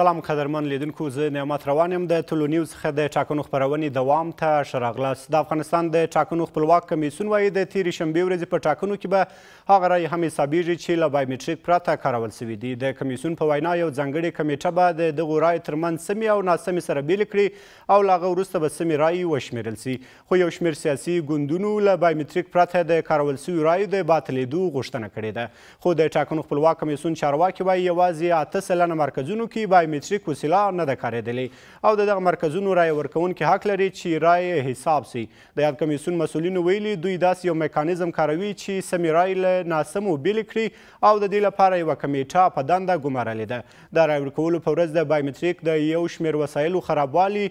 سلام قدرمن لیدونکو زه نعمت روان یم د ټلو نیوز څخه د ټاکنو خپرونې دوام ته ښه راغلاست د افغانستان د ټاکنو خپلواک کمیسیون وایي د تېرې شنبې ورځې په ټاکنو کې به هغه رایې هم حسابېږي چې له بایومټریک پرته کارول سوي دي د کمیسیون په وینا یو ځانګړې کمیټه به د دغو رایو ترمنځ سمې او ناسمې سره بېلې کړي او له هغه وروسته به سمې رایې وشمیرل سي خو یو شمېر سیاسي ګوندونو له بایومټریک پرته د کارول سوي رایو د باطلېدو غوښتنه کړې ده خو د ټاکنو خپلواک کمیسیون چارواکي وایي یوازې اته سلنه مرکزونو کې بایومټریک وسیله نه ده کارېدلې او د دغه مرکزونو رای ورکوونکي حق لري چې رای حساب سي د یاد کمیسیون مسولینو ویلي دوی داسې یو میکانیزم کاروي چې سمې رای له ناسمو بېلې کړي او د دې لپاره یوه کمیټه په دنده ګمارلې ده د رای ورکولو په ورځ د بایومټریک د یو شمېر وسایلو خرابوالي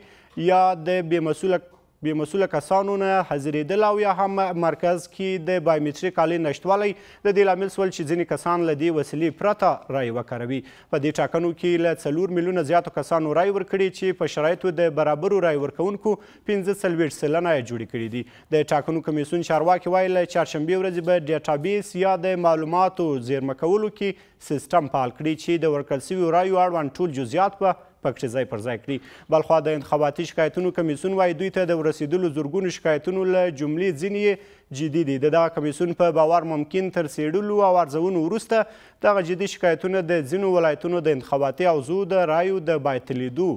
یا د بې مسوله بې مسوله کسانو نه حاضرېدل او یا هم مرکز کې د بایومټریک آلې نشتوالی د دې لامل سول چې ځینې کسان له دې وسیلې پرته رایې وکاروي په دې ټاکنو کې له څلور میلیونه زیاتو کسانو رایې ورکړې چې په شرایطو د برابرو رایې ورکوونکو پنځه څلوېښت سلنه یې جوړې کړي دي د ټاکنو کمیسیون چارواکي وایي له چهارشنبې ورځې به ډیټابیس یا د معلوماتو زیرمه کولو کې سیستم فعال کړي چې د ورکړل سوي رایو اړوند ټول جزیات به پکې ځای پر ځای کړي بلخوا د انتخاباتي شکایتونو کمیسون وایي دوی ته د ورسېدلو زرګونو شکایتونو له جملې ځینې جدي دي د دغه کمیسون په باور ممکن تر څېړلو او ارزونو وروسته دغه جدي شکایتونه د ځینو ولایتونو د انتخاباتي اوضو د رایو د بایتلیدو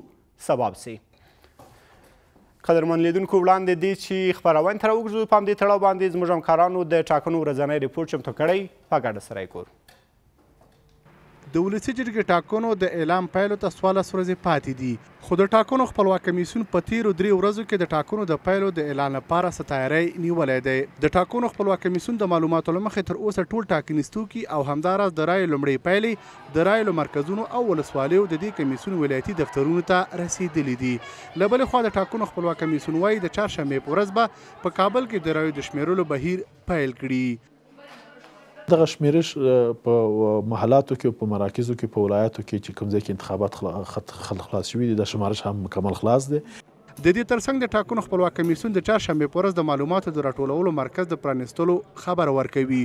سبب سي قدرمن لیدونکو وړاندې دي چې خبرونه تر وګرځو پام دې تړاو باندې زموږ همکارانو د ټاکنو ورځنی ریپورت چمتو کړی په ګډه سره یې کورو د ولسی جرګې ټاکنو د اعلان پایلو ته 14 ورځې پاتې دي خو د ټاکنو خپلواک کمیسون په تیرو درې ورځو کې د ټاکنو د پایلو د اعلان لپاره ستایري نیولې ده د ټاکنو خپلواک کمیسون د معلوماتو لمخې تر اوسه ټول ټاکنیستو کې او همداراز د رای لمړی پایلې د رای مرکزونو او ولسوالیو د دې کمیسون ولایتي دفترونو ته رسیدلې دي لبل خو د ټاکنو خپلواک کمیسون وایي د چهارشنبه پورز به په کابل کې د رایو د شمیرلو بهیر پیل کړي دغه شمیرش په محلاتو کې په مراکزو کې په ولایاتو کې چې کوم ځای کې انتخابات خل خلاص شوي دي د شمارش هم مکمل خلاص دی د دې ترڅنګ د ټاکنو خپلواک کمیسیون د چهارشنبې په ورځ د معلوماتو د راټولولو مرکز د پرانستلو خبر ورکوي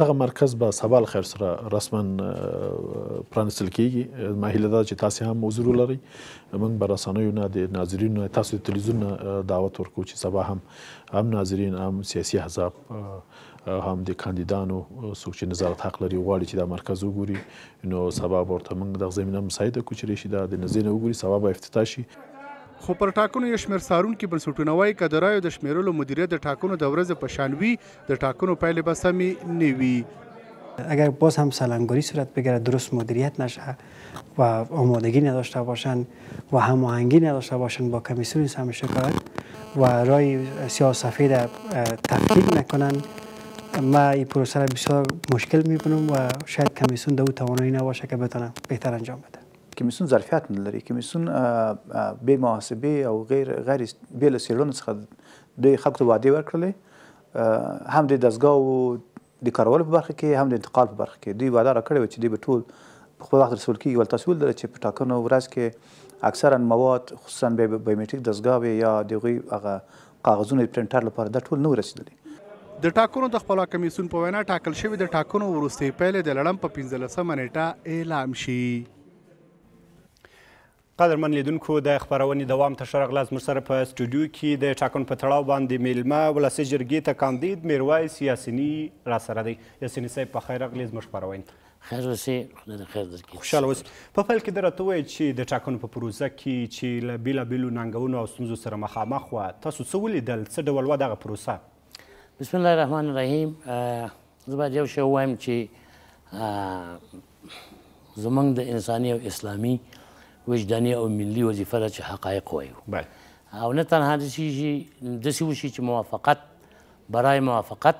دغه مرکز به سبا خیر سره رسما پرانستل کیږي ما هیله ده چې تاسو هم حضور لرئ موږ به رسنیو نه د ناظرینو تاسو د تلویزیون دعوت ورکو چې سبا هم هم ناظرین هم سیاسي احزاب هم د کاندیدانو څوک چې نظارت حق لري غواړي چې دا مرکز وګوري نو سبا به ورته موږ دغه زمینه مساعده کړو چې راشي دا د نظرینه وګوري سبا به افتتاح شي خو پر ټاکنو یې شمیر سارون کې بنسټونه وایي که د رایو د شمیرلو مدیریت د ټاکنو د ورځې په شان وي د ټاکنو پایلې به سمې نه وي اگر باز هم سلامگوری صورت بگیرد درست مدیریت نشه و آمادگی نداشته باشند و هماهنگی نداشته باشند با کمیسیون سهم شکایت و رای سیاه سفید تفکیک نکنند من این پروسه را بسیار مشکل میبینم و شاید کمیسیون در او توانایی نباشه که بتونه بهتر انجام بده کمیسیون ظرفیت ندلري کمیسیون به محاسبه او غیر غیر بیل سیلون څخه د خلکو وعده ورکړلې هم د دزګاو د کارول په برخه کې هم د انتقال په برخه کې دوی وعده راکړې چې دوی به ټول په خپل وخت رسول کیږي ول تاسو ولر چې په ټاکنو ورځ کې اکثرا مواد خصوصا بایومټریک دزګاوې یا دغه هغه کاغذونه پرنټر لپاره دا ټول نو رسیدلی د ټاکنو د خپل کمیسون په وینا ټاکل شوی د ټاکنو ورسته پیلې د لړم په 15 نیټه اعلان شي قدرمن لیدونکو د خبرونې دوام ته شرغلاز مر سره په سټوډیو کې د ټاکن په تړاو باندې میلمه ولسی جرګې ته کاندید میرویس یاسینی را سره دی یاسینی صاحب په خیر غلیز مر خبروین خیر اوسې خدای دې خیر درکړي خوشاله اوس په پیل کې درته وایي چې د ټاکنو په پروسه کې چې له بېلابېلو ننګونو او ستونزو سره مخامخ وه تاسو څه ولیدل څه ډول وه دغه پروسه بسم الله الرحمن الرحیم زه باید یو شی ووایم چې زمونږ د انساني او اسلامي وجداني او ملي وظیفه ده چې حقایق ووایو او نه تنها داسې شي داسې وشي چې موافقت برای موافقت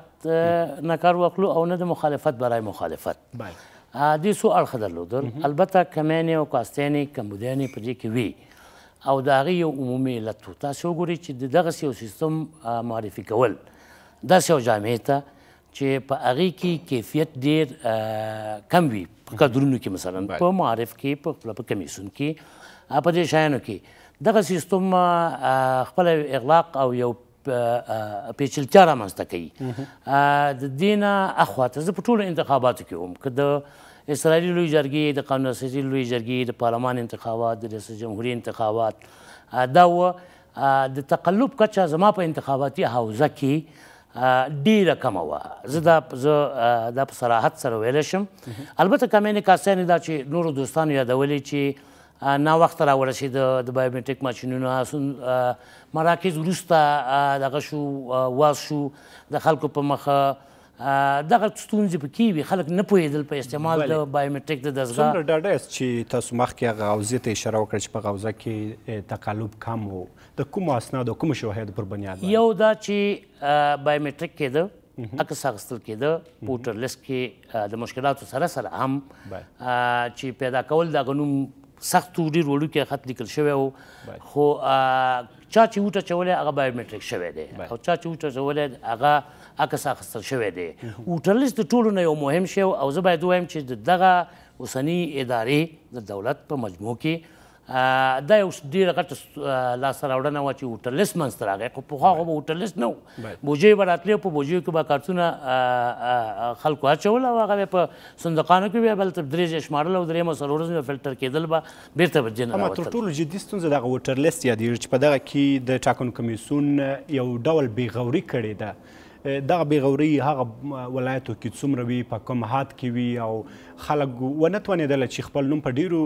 نه کار واخلو او نه د مخالفت برای مخالفت دې څو اړخه درلودل البته کمینې او کاستینې کمبودینې په دې کې وي او د هغې یو عمومي علت تاسو وګورئ چې د دغسې یو سیستم معرفي کول داسې یو جامعې ته چې په هغې کې کیفیت ډېر کم وي په قدرونو کې مثلا په معارف کې په په کمیسون کې په دې شیانو کې دغه سیستم خپل اغلاق او یو پیچلتیا رامنځته کوي د دې نه اخواته زه په ټولو انتخاباتو کې وم که د اسرائیلي لوی جرګې د قانون اساسي لوی جرګې د پارلمان انتخابات د ریاست جمهوري انتخابات دا و د تقلب کچه زما په انتخاباتي حوزه کې ډیره کمه وه زه دا زه دا په صراحت سره ویلی شم البته کمینې کاسیانې دا چې نورو دوستانو یادولې چې ناوخته را ورسېده د بایومټریک ماشینونه مراکز وروسته دغه شو واز شو د خلکو په مخه دغه ستونزې پکې وي خلک نه پوهېدل په استعمال د بایومټریک د دستګاه څومره ډاډه یاست چې تاسو مخکې هغه غوزې ته اشاره وکړه چې په غوزه کې تقلب کم و د کومو اسنادو کومو شواهدو پر بنیاد یو دا چې بایومټریک کېده عکس اخیستل کېده پوټر لیست کې د مشکلاتو سره سره هم چې پیدا کول دا غنوم سخت وړي وړو کې خط لیکل شوی وو خو چا چې وټه چولې هغه بایومټریک شوی دی او چا چې وټه چولې هغه عکس اخیستل شوی دی هوټلز د ټولو نه یو مهم شی او زه باید ووایم چې دغه اوسني ادارې د دولت په مجموع کې دا یو ډېر غټه لاسته راوړنه وه چې هوټلس منځته راغی خو پخوا خو به هوټلس نه و بوجۍ به راتلې په بوجیو کې به کارتونه خلکو اچول او هغه به په صندوقانو کې بیا بلته درې ځایه شمارل او درېیمه څلور ورځې فلټر کېدل به بېرته به جن اما تر ټولو جدي ستونزه دغه هوټلس یادېږي چې په دغه کې د ټاکنو کمیسیون یو ډول بېغوري کړې ده دغه بیغوري هغه ولایتو کې څومره وي په کوم حد کې وي او خلک ونه توانېدل چې خپل نوم په ډیرو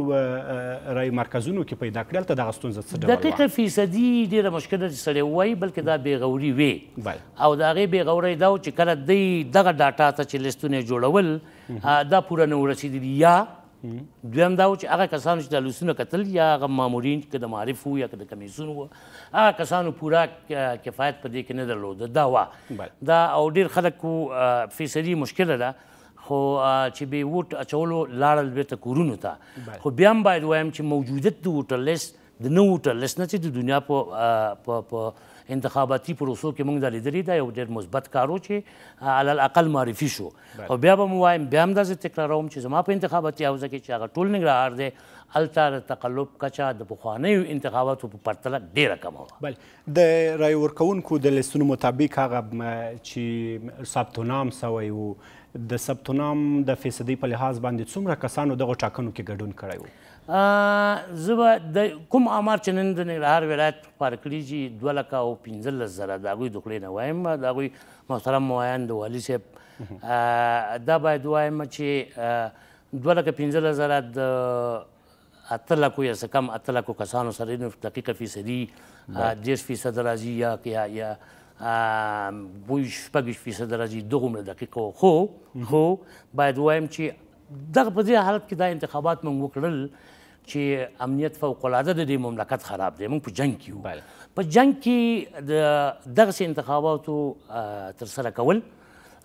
رای مرکزونو کې پیدا کړل ته دغه ستونزه څه ډول دقیقه فیصدي ډیره مشکل دي سړی وایي بلکې دا بیغوري وي او دا غي بیغوري دا چې کله دی دغه ډاټا ته چې لستونه جوړول دا پوره نه ورسېدلی یا دویم دا و چې هغه کسانو چې د لوسونه کتل یا هغه مامورین که د معارف وو یا که د کمیسون وو هغه کسانو پوره کفایت په دې کې نه درلوده دا وه دا او ډېر خلک فیصدي مشکله ده خو چې به ووټ اچولو لاړل بیرته کورونو ته خو بیا هم باید وایم چې موجودیت د ووټر لیست د نه ووټر لیست نه چې د دنیا په په انتخاباتي پروسو کې موږ دا لیدلې دا یو ډېر مثبت کار و چې علی الاقل معرفي شو او بیا به مو وایم بیا هم داسې تکراروم چې زما په انتخاباتي حوزه کې چې هغه ټول ننګرهار دی هلته د تقلب کچه د پخوانیو انتخاباتو په پرتله ډېره کمه وه بله د رای ورکوونکو د لیستونو مطابق هغه چې ثبتنام سوی و د ثبتنام د فیصدۍ په لحاظ باندې څومره کسانو دغو ټاکنو کې ګډون کړی و زه به د کوم امار چې نن د ننګرهار ولایت خپاره کړي چې دوه لکه او پنځلس زره د هغوی د خولې نه وایم د هغوی محترم مویان د والي صاحب دا باید وایم چې دوه لکه پنځلس زره د اته لکو یا څه کم اته لکو کسانو سره نو دقیقه فیصدي دېرش فیصد راځي یا یا یا بوی شپږ فیصد راځي دوغومره دقیقه خو خو باید وایم چې دغه په دې حالت کې دا انتخابات موږ وکړل چې امنیت فوق العاده د دې مملکت خراب دی موږ په جنگ کې یو په جنگ کې د دغه انتخاباتو تر سره کول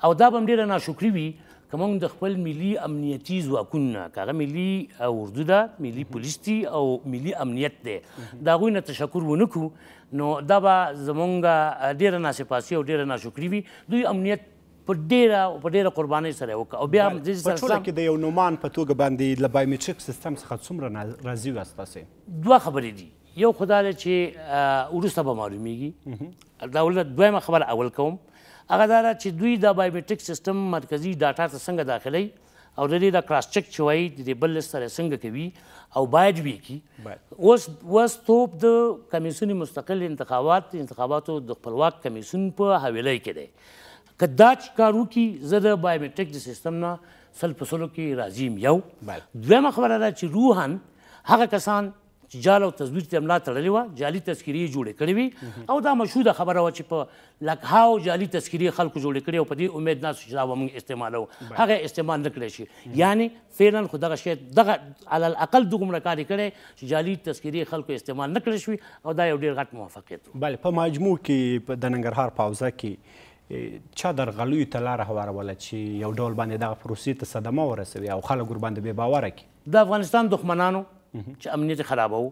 او دا به ډیره ناشکری وي کوم د خپل ملي امنیتي ځواکونه کاغه ملي اردو ده ملي پولیس دي او ملي امنیت ده دا غوی نه تشکر ونکو نو دا به زمونږ ډیره ناسپاسي او ډیره ناشکری وي دوی امنیت په ډیره په ډیره قربانۍ سره یې وکړه او بیا هم په ټوله کې د یو نومان په توګه باندې له بایومټریک سیستم څخه څومره راضي یاست تاسې دوه خبرې دي یو خو دا دی چې وروسته به معلومیږي دا دویمه خبره اول کوم هغه دا چې دوی د بایومټریک سیستم مرکزی ډاټا ته څنګه داخلي او د دې د کراس چک چې وایي د بل سره څنګه کوي او باید وی کی اوس اوس توپ د کمیسیون مستقل انتخابات انتخاباتو د خپلواک کمیسیون په حویلی کې دی که دا چې کار وکړي زه د بایومټریک د سیستم نه سل په سلو کې راضي یم یو دویمه خبره ده چې روحاً هغه کسان چې جال او تصویر ته املا تړلې وه جعلي تذکیرې جوړې کړې وي او دا مشهوده خبره وه چې په لکهاو جعلي تذکیرې خلکو جوړې کړې او په دې امید ناستو چې دا به موږ استعمالوو هغه استعمال نه کړی شي یعنی فعلا خو دغه شی دغه علی الاقل دومره کار یې کړی چې جعلي تذکیرې خلکو استعمال نه کړی شوي او دا یو ډېر غټ موافقیت بله په مجموع کې د ننګرهار په حوزه کې چا در غلیو ته لاره هواروله چې یو ډول باندې دغه پروسې ته صدمه ورسوي او خلک ورباندې بې باوره کړي د افغانستان دښمنانو چې امنیت خرابوو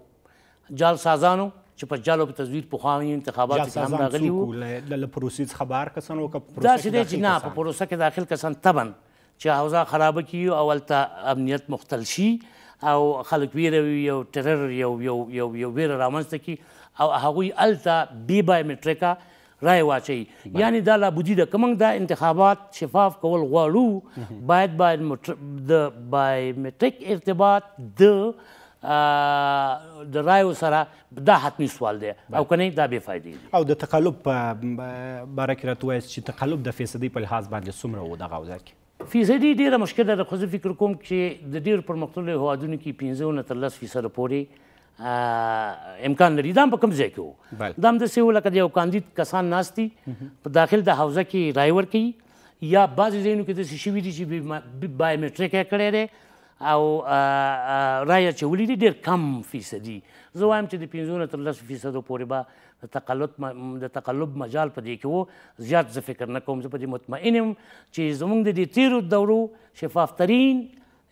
جال سازانو چې په جالو په تزویر پخوانی انتخابات کې هم راغلي وو د پروسې څخه بهر کسان وکړه داسې دی چې نه په پروسه کې داخل کسان طبعا چې حوزه خرابه کړي او هلته امنیت مختل شي او خلک ویره یو ټرر یو یو یو یو ویره رامنځته کړي او هغوی هلته بې بایومټریکه رای واچي یعنی دا لابودی ده که موږ دا انتخابات شفاف کول غواړو باید باید د بایومټریک ارتباط د د رایو سره دا حتمی سوال دی او کنه دا بې فایدې او د تقلب په باره کې راته ووایاست چې تقلب د فیصدۍ په لحاظ باندې څومره و دغه اوزار کې فیصدي ډیره مشکله ده خو زه فکر کوم چې د ډیرو پرمختللو هیوادونو کې پنځه نه تر لس فیصده پورې امکان لري دا په کوم ځای کې وو دا هم داسې وو لکه د یو کاندید کسان ناست دي په داخل د حوزه کې رای ورکوي یا بعضې ځایونو کې داسې شوي دي چې بایومټریک یې کړی دی او رای اچولی دي ډېر کم فیصدي زه وایم چې د پنځو نه تر لسو فیصدو پورې به د تقلب د تقلب مجال په دې کې وو زیات زه فکر نه کوم زه په دې مطمئن یم چې زموږ د دې تیرو دورو شفافترین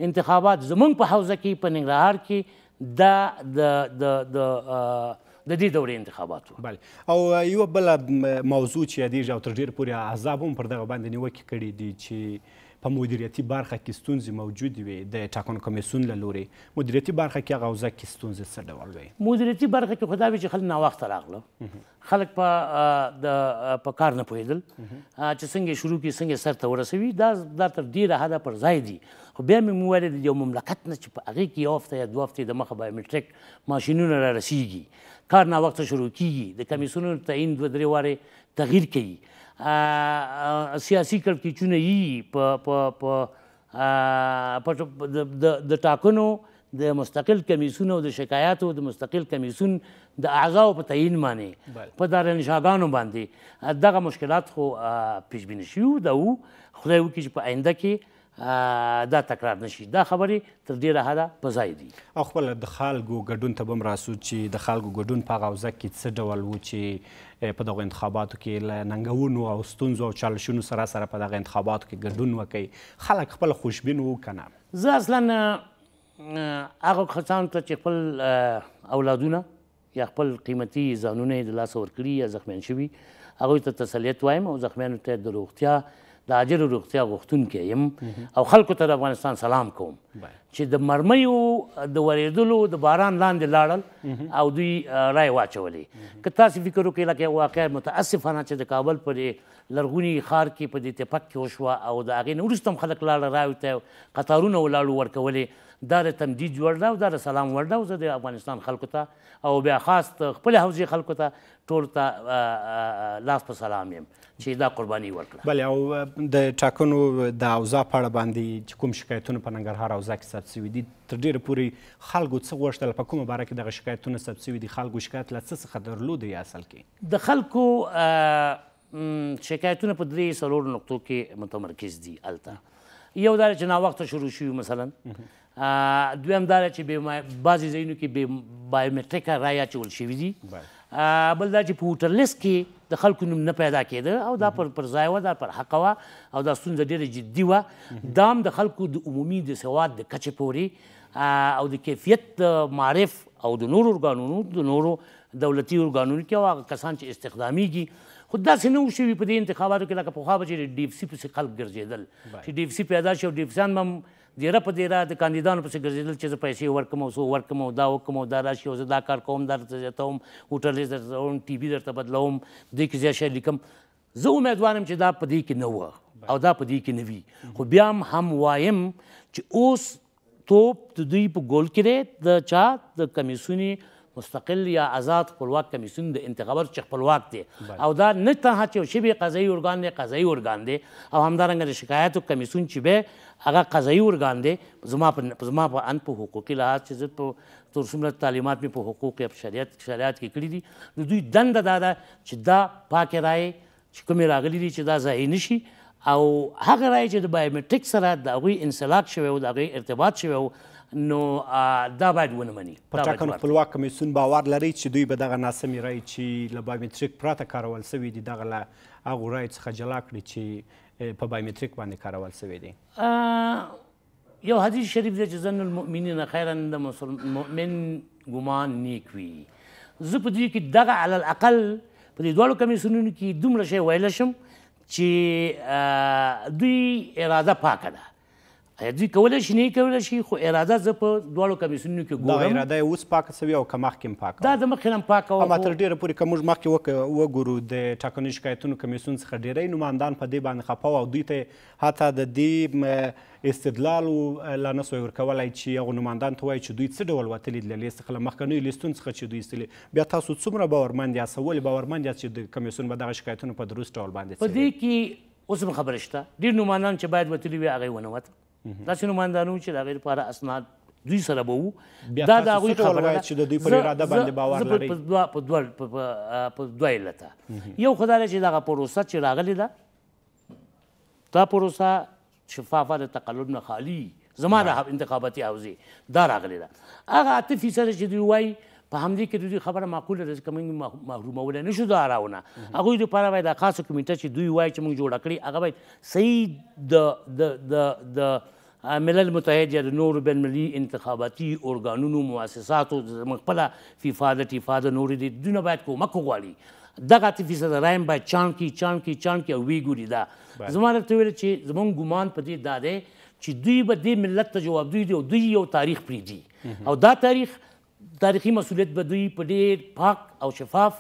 انتخابات زموږ په حوزه کې په ننګرهار کې دا د د د د دې دورې انتخابات وو بله او یو بل موضوع چې یادېږي او تر ډېره پورې عذاب هم پر دغه باندې نیوکې کړي دي چې په مدیریتي برخه کې ستونزې موجود وي د ټاکنو کمیسیون له لوري مدیریتي برخه کې هغه حوزه کې ستونزې څه ډول وي مدیریتي برخه کې خو دا وي چې خلک ناوخته راغله خلک په د په کار نه پوهېدل چې څنګه شروع کې څنګه سرته ورسوي دا دا تر ډېره حده پر ځای دي خو بیا مې موویل د یو مملکت نه چې په هغې کې یو هفته یا دوه هفتې دمخه بایومټریک ماشینونه را رسیږي کار ناوخته شروع کیږي د کمیسیونو تعیین دوه درې وارې تغییر کوي سیاسي کړکېچونه یې په په په په د ټاکنو د مستقل کمیسون او د شکایاتو د مستقل کمیسون د اعضاو په تعیین باندې په دارنشاګانو باندې دغه مشکلات خو پیش بینی شوي ده او خدای وکړي چې په آینده کې دا تکرار نشي دا خبرې تر ډیره حده په ځای دي او خپل د خلکو ګډون ته به هم راسو چې د خلکو ګډون په هغه حوزه کې څه ډول و چې په دغه انتخاباتو کې له ننګونو او ستونزو او چالشونو سره سره په دغه انتخاباتو کې ګډون وکړي خلک خپل خوشبین وو کنه زه اصلا هغه کسانو ته چې خپل اولادونه یا خپل قیمتي ځانونه د لاس ورکړي یا زخمیان شوي هغوی ته تسلیت وایم او زخمیانو ته د روغتیا د اجر او روغتیا غوښتونکی یم او خلکو ته د افغانستان سلام کوم چې د مرمیو د ورېدلو د باران لاندې لاړل او دوی رای واچولې که تاسو فکر وکړئ لکه واقعا متاسفانه چې د کابل په لرغونی خار کې په دې اتفاق کې وشوه او د هغې نه وروسته هم خلک لاړه راوتې قطارونه ولاړو ورکولې دا د تمدید وړ ده او دا د سلام وړ ده او زه د افغانستان خلکو ته او بیا خاص خپل حوزې خلکو ته ټول ته لاس په سلام یم چې دا قرباني ورکړه بله او د ټاکنو د اوضاع په اړه باندې چې کوم شکایتونه په ننګرهار اوضاع کې ثبت شوي دي تر ډېره پورې خلکو څه غوښتل په کومه باره کې دغه شکایتونه ثبت شوي دي خلکو شکایت له څه څخه درلودی اصل کې د خلکو شکایتونه په درې څلورو نقطو کې متمرکز دي هلته یو دا چې نا وخته شروع شوي مثلا دویم دا چې بعضې ځایونو کې بې بایومټریکه رایه اچول شوي دي بل دا چې په ووټر لیست کې د خلکو نوم نه پیدا کېده او دا پر پر ځای وه دا پر حقه وه او دا ستونزه ډېره جدي وه دا هم د خلکو د عمومي د سواد د کچې پورې او د کیفیت د معرف او د نورو ارګانونو د نورو دولتي ارګانونو کې او هغه کسان چې استخدامیږي خو داسې نه وشوي په دې انتخاباتو کې لکه پخوا به چې ډي اف سي پسې خلک ګرځېدل چې ډي اف سي پیدا شي او ډي اف سیان به هم دیره په دیره د کاندیدانو پسې ګرځېدل چې زه پیسې ورکم او څو ورکم او دا وکم او دا راشي او زه دا کار کوم دا درته زیاتوم هوټل یې درته زوم ټي وي درته بدلوم دې کې زیات شی لیکم زه امیدوار یم چې دا په دې کې نه وه او دا په دې کې نه وي خو بیا هم هم وایم چې اوس توپ د دوی په ګول کې دی د چا د کمیسونې مستقل یا آزاد خپلواک کمیسیون د انتخاباتو چې خپلواک دی او دا نه تنها چې یو شبې قضایي ارګان دی قضایي ارګان دی او همدارنګه د شکایاتو کمیسیون چې به هغه قضایي ارګان دی زما په زما په ان په حقوقي لحاظ چې زه په تر څومره تعلیمات مې په حقوق یا شریعت شریعت کې کړي دي نو دوی دنده دا ده چې دا پاکې رایې چې کومې راغلي دي چې دا ضایع نشي او هغه رایې چې د بایومټریک سره د هغوی انسلاک شوی و د هغوی ارتباط شوی و نو دا باید ونه مني په ټاکنو خپلواک کمیسیون باور لري چې دوی به دغه ناسمې رایې چې له بایومتریک پرته کارول سوي دي دغه له هغو رایو څخه جلا کړي چې په بایومتریک باندې کارول سوي دي یو حدیث شریف دی چې زن المؤمنین خیرا د مؤمن ګمان نیک وي زه په دې کې دغه علی الاقل په دې دواړو کمیسیونونو کې دومره شی ویلی شم چې دوی اراده پاکه ده دوی کولای شي نه کولای شي خو اراده زه په دواړو کمیسیونونو کې ګورم دا اراده اوس پاکه سوي او که مخکې هم پاکه دا د مخکې هم پاکه وه تر ډېره پورې که موږ مخکې وګورو د ټاکنو شکایتونو کمیسیون څخه ډېری نمایندان په دې باندې خفه او دوی ته حتی د دې استدلال لا نه سوی ورکولی چې هغو نمایندان ته وایي چې دوی څه ډول وتلي د لیست څخه له مخکنیو لیستونو څخه چې دوی ایستلي بیا تاسو څومره باورمند یاست ولې باورمند یاست چې د کمیسیون به دغه شکایتونه په درست ډول باندې په دې کې اوس هم خبره شته ډېر نمایندان چې باید وتلي وي هغه یې ونه وتل داسې نمایندانو چې د هغې لپاره اسناد دوی سره به وو دا د هغوی خبره چې د دوی پر اراده باندې باور لرئ په دوه په دوه په دوه علته یو خو دا دی چې دغه پروسه چې راغلې ده دا پروسه شفافه د تقلب نه خالي زما د انتخاباتي حوزې دا راغلې ده هغه اته فیصده چې دوی وایي په همدې کې د دوی خبره معقوله ده چې موږ محرومولی نه شو دا راونه هغوی دپاره باید د خاصه کمیټه چې دوی وایي چې موږ جوړه کړي هغه باید صحیح د د د د ملل متحد یا د نورو بین المللي انتخاباتي ارګانونو مؤسساتو زموږ خپله فیفا د ټیفا د نورې د دونه باید کومک وغواړي دغه عاطفي صدرایم باید چاڼ کړي چاڼ کړي چاڼ کړي او ویې ګوري دا زما درته ویل چې زموږ ګمان په دې دا دی چې دوی به دې ملت ته جوابدوی دي او دوی یو تاریخ پرېږدي او دا تاریخ تاریخي مسولیت به دوی په ډېر پاک او شفاف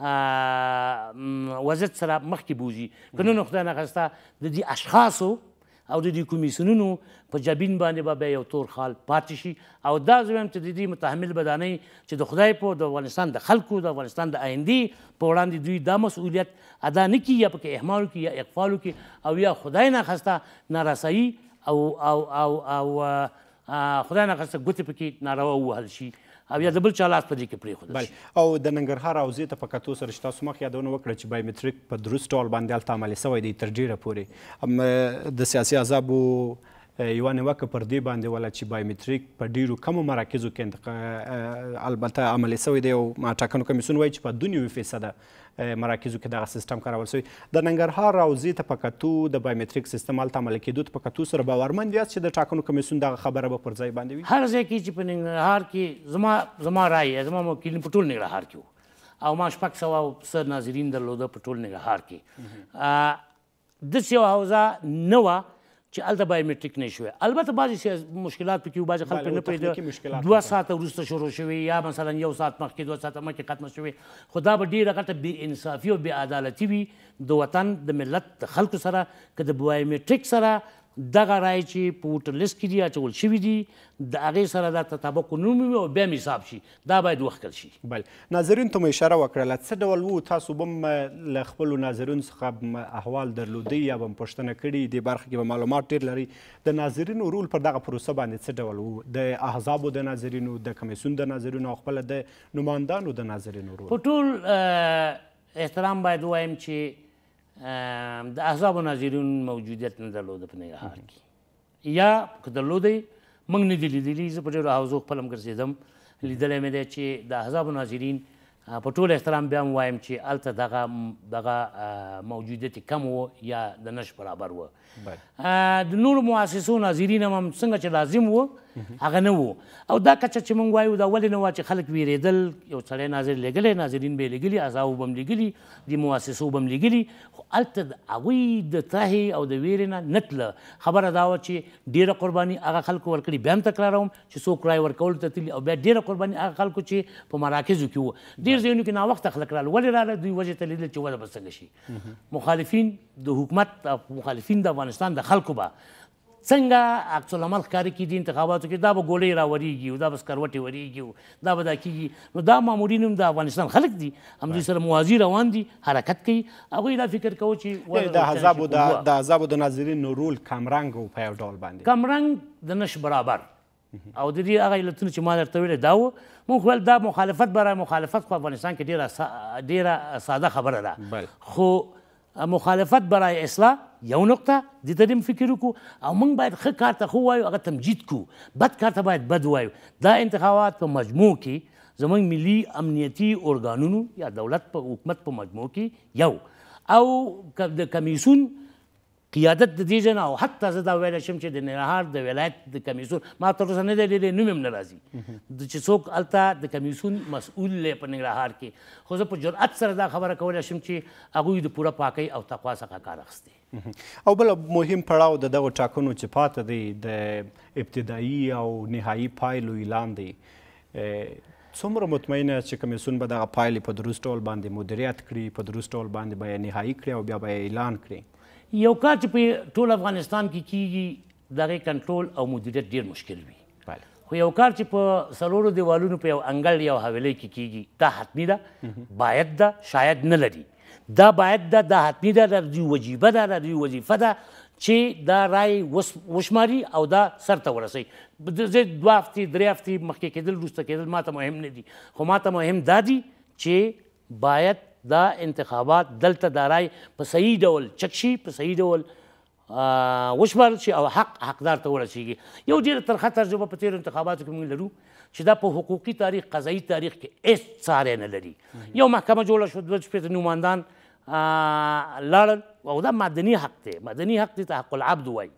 وضعیت سره مخکې بوځي که نه نو خدای نخواسته د دې اشخاصو او د دې کمیسیونونو په جبین باندې به با یو تور خال پاتې شي او دا زه وایم چې د دې متحمل بدانۍ چې د خدای په د افغانستان د خلکو د افغانستان د آیندې په وړاندې دوی دا مسؤلیت ادا نه کړي یا پکې اهمال کړي یا اقفال کړي او یا خدای ناخواسته نارسایي او او او او, او خدای ناخواسته ګوتې پکې ناروا ووهل شي او یا د بل چا لاس په دې کې پرېښودل بله او د ننګرهار حوزې ته په کتو سره چې تاسو مخ یادونه وکړه چې بایومتریک په درست ډول باندې هلته عملي سوی دی تر ډېره پورې د سیاسي عذابو یوه نیوکه پر دې باندې ولا چې بایومتریک په ډیرو کمو مراکزو کې البته عملي سوی دی او ټاکنو کمیسیون وایي چې په دو نوي فیصده مراکزو کې دغه سیستم کارول شوی د ننګرهار راوزی ته په کتو د بایومټریک سیستم هلته عملي کېدو ته په کتو سره باورمند یاست چې د ټاکنو کمیسیون دغه خبره به پر ځای باندې وي هر ځای کې چې په ننګرهار کې زما زما رایه زما وکیل په ټول ننګرهار کې او ما شپږ سوه سر ناظرین درلوده په ټول ننګرهار کې داسې یو حوزه نه وه چې الته بایومټریک نه شوی البته بعضی مشکلات پکې وو بعضی خلک نه پوهېده دوه ساعته وروسته شروع شوی یا مثلا یو ساعت مخکې دوه ساعته مخکې ختمه شوی خو دا به ډېره غټه بې انصافي او بې عدالتي وي د وطن د ملت د خلکو سره که د بایومټریک سره دغه رای چې په ووټر لیست کې دي اچول شوي دي د هغې سره دا تطابق نوم وي او بیا هم حساب شي دا باید وښکل شي بل ناظرین ته مو اشاره وکړله څه ډول وو تاسو به هم له خپلو ناظرینو څخه احوال درلودی یا به هم پوښتنه کړي دې برخه کې به معلومات ډېر لري د ناظرینو رول پر دغه پروسه باندې څه ډول وو د احزابو د ناظرینو د کمیسیون د ناظرینو او خپله د نمایندانو د ناظرینو رول په ټول احترام باید وایم چې د احزاب و ناظرین موجودیت نه درلوده په ننګرهار کې یا که درلودی موږ نه دي لیدلي زه په ډېرو حوزو خپل هم ګرځېدم لیدلی مې دی چې د احزاب و ناظرین په ټول احترام بیا هم وایم چې هلته دغه دغه موجودیت کم و یا د نش برابر و د نورو مؤسسو ناظرین هم څنګه چې لازم و هغه نه وو او دا کچه چې مونږ وایو دا ولې نه وه چې خلک ویرېدل یو سړی ناظر لګلی ناظرین به یې لګلي اعضاو به هم لګلي د مؤسسو به هم لګلي خو هلته د هغوی د تهې او د ویرې نه نه تله خبره دا وه چې ډېره قرباني هغه خلکو ورکړي بیا هم تکراروم چې څوک رایې ورکولو ته تلي او بیا ډېره قرباني هغه خلکو چې په مراکزو کې وو ډېر ځایونو کې ناوخته خلک رال ولې راله دوی وجه ته لیدل چې وده به څنګه شي مخالفین د حکومت مخالفین د افغانستان د خلکو به څنګه عکس العمل ښکاري کېږي انتخاباتو کې دا به ګولۍ راورېږي او دا به سکروټې ورېږي او دا به دا کېږي نو دا مامورین هم د افغانستان خلک دي همدوی سره موازي روان دي حرکت کوي هغوی دا فکر کوي چې د حزابو د حزابو د ناظرینو رول کمرنګ و په یو ډول باندې کمرنګ د نش برابر او د دې هغه علتونه چې ما درته ویلې دا و مونږ ویل دا مخالفت برای مخالفت خو افغانستان کې ډېره سا... ډېره ساده خبره ده خو مخالفت برای اصلاح یو نقطه د ته هم فکر وکړو او موږ باید ښه کار ته ښه ووایو هغه تمجید کړو بد کار ته باید بد ووایو دا انتخابات په مجموع کې زموږ ملي امنیتي ارګانونو یا دولت په حکومت په مجموع کې یو او د کمیسون قیادت د دې ځای او حتی زه دا ویلی شم چې د ننګرهار د ولایت د کمیسون ما تر اوسه نه دی لیدلی نوم یې نه راځي چې څوک هلته د کمیسون مسؤول دی په ننګرهار کې خو زه په جرأت سره دا خبره کولی شم چې هغوی د پوره پاکۍ او تقوا څخه کار اخیستی او بل مهم پړاو د دغو ټاکنو چې پاتې دی د ابتدایي او نهایي پایلو اعلان دی څومره مطمئنه چې کمیسون به دغه پایلې په درست ډول باندې مدیریت کړي په درست ډول باندې به یې نهایي کړي او بیا به یې اعلان کړي یو کار چې په ټول افغانستان کې کیږي د هغې کنټرول او مدیریت ډېر مشکل وي خو یو کار چې په څلورو دیوالونو په یو انګل یو حویلې کې کیږي دا حتمی ده باید ده شاید نه لري دا باید ده دا حتمی ده دا دوی وجیبه ده دا دوی وظیفه ده چې دا رای وشماري او دا سرته ورسوي زه دوه هفتې درې هفتې مخکې کېدل وروسته کېدل ما ته مهم نه دي خو ما ته مهم دا دي چې باید دا انتخابات دلته د رای په صحیح ډول چک شي په صحیح ډول وشمارل شي او حق حقدار ته ورسیږي یو ډېره ترخه تجربه په تېرو انتخاباتو کې موږ لرو چې دا په حقوقي تاریخ قضایي تاریخ کې هېڅ څاری نه لري یو محکمه جوړه شوه دوه شپېته نوماندان لاړل او دا مدني حق دی مدني حق دی ته حق العبد وایي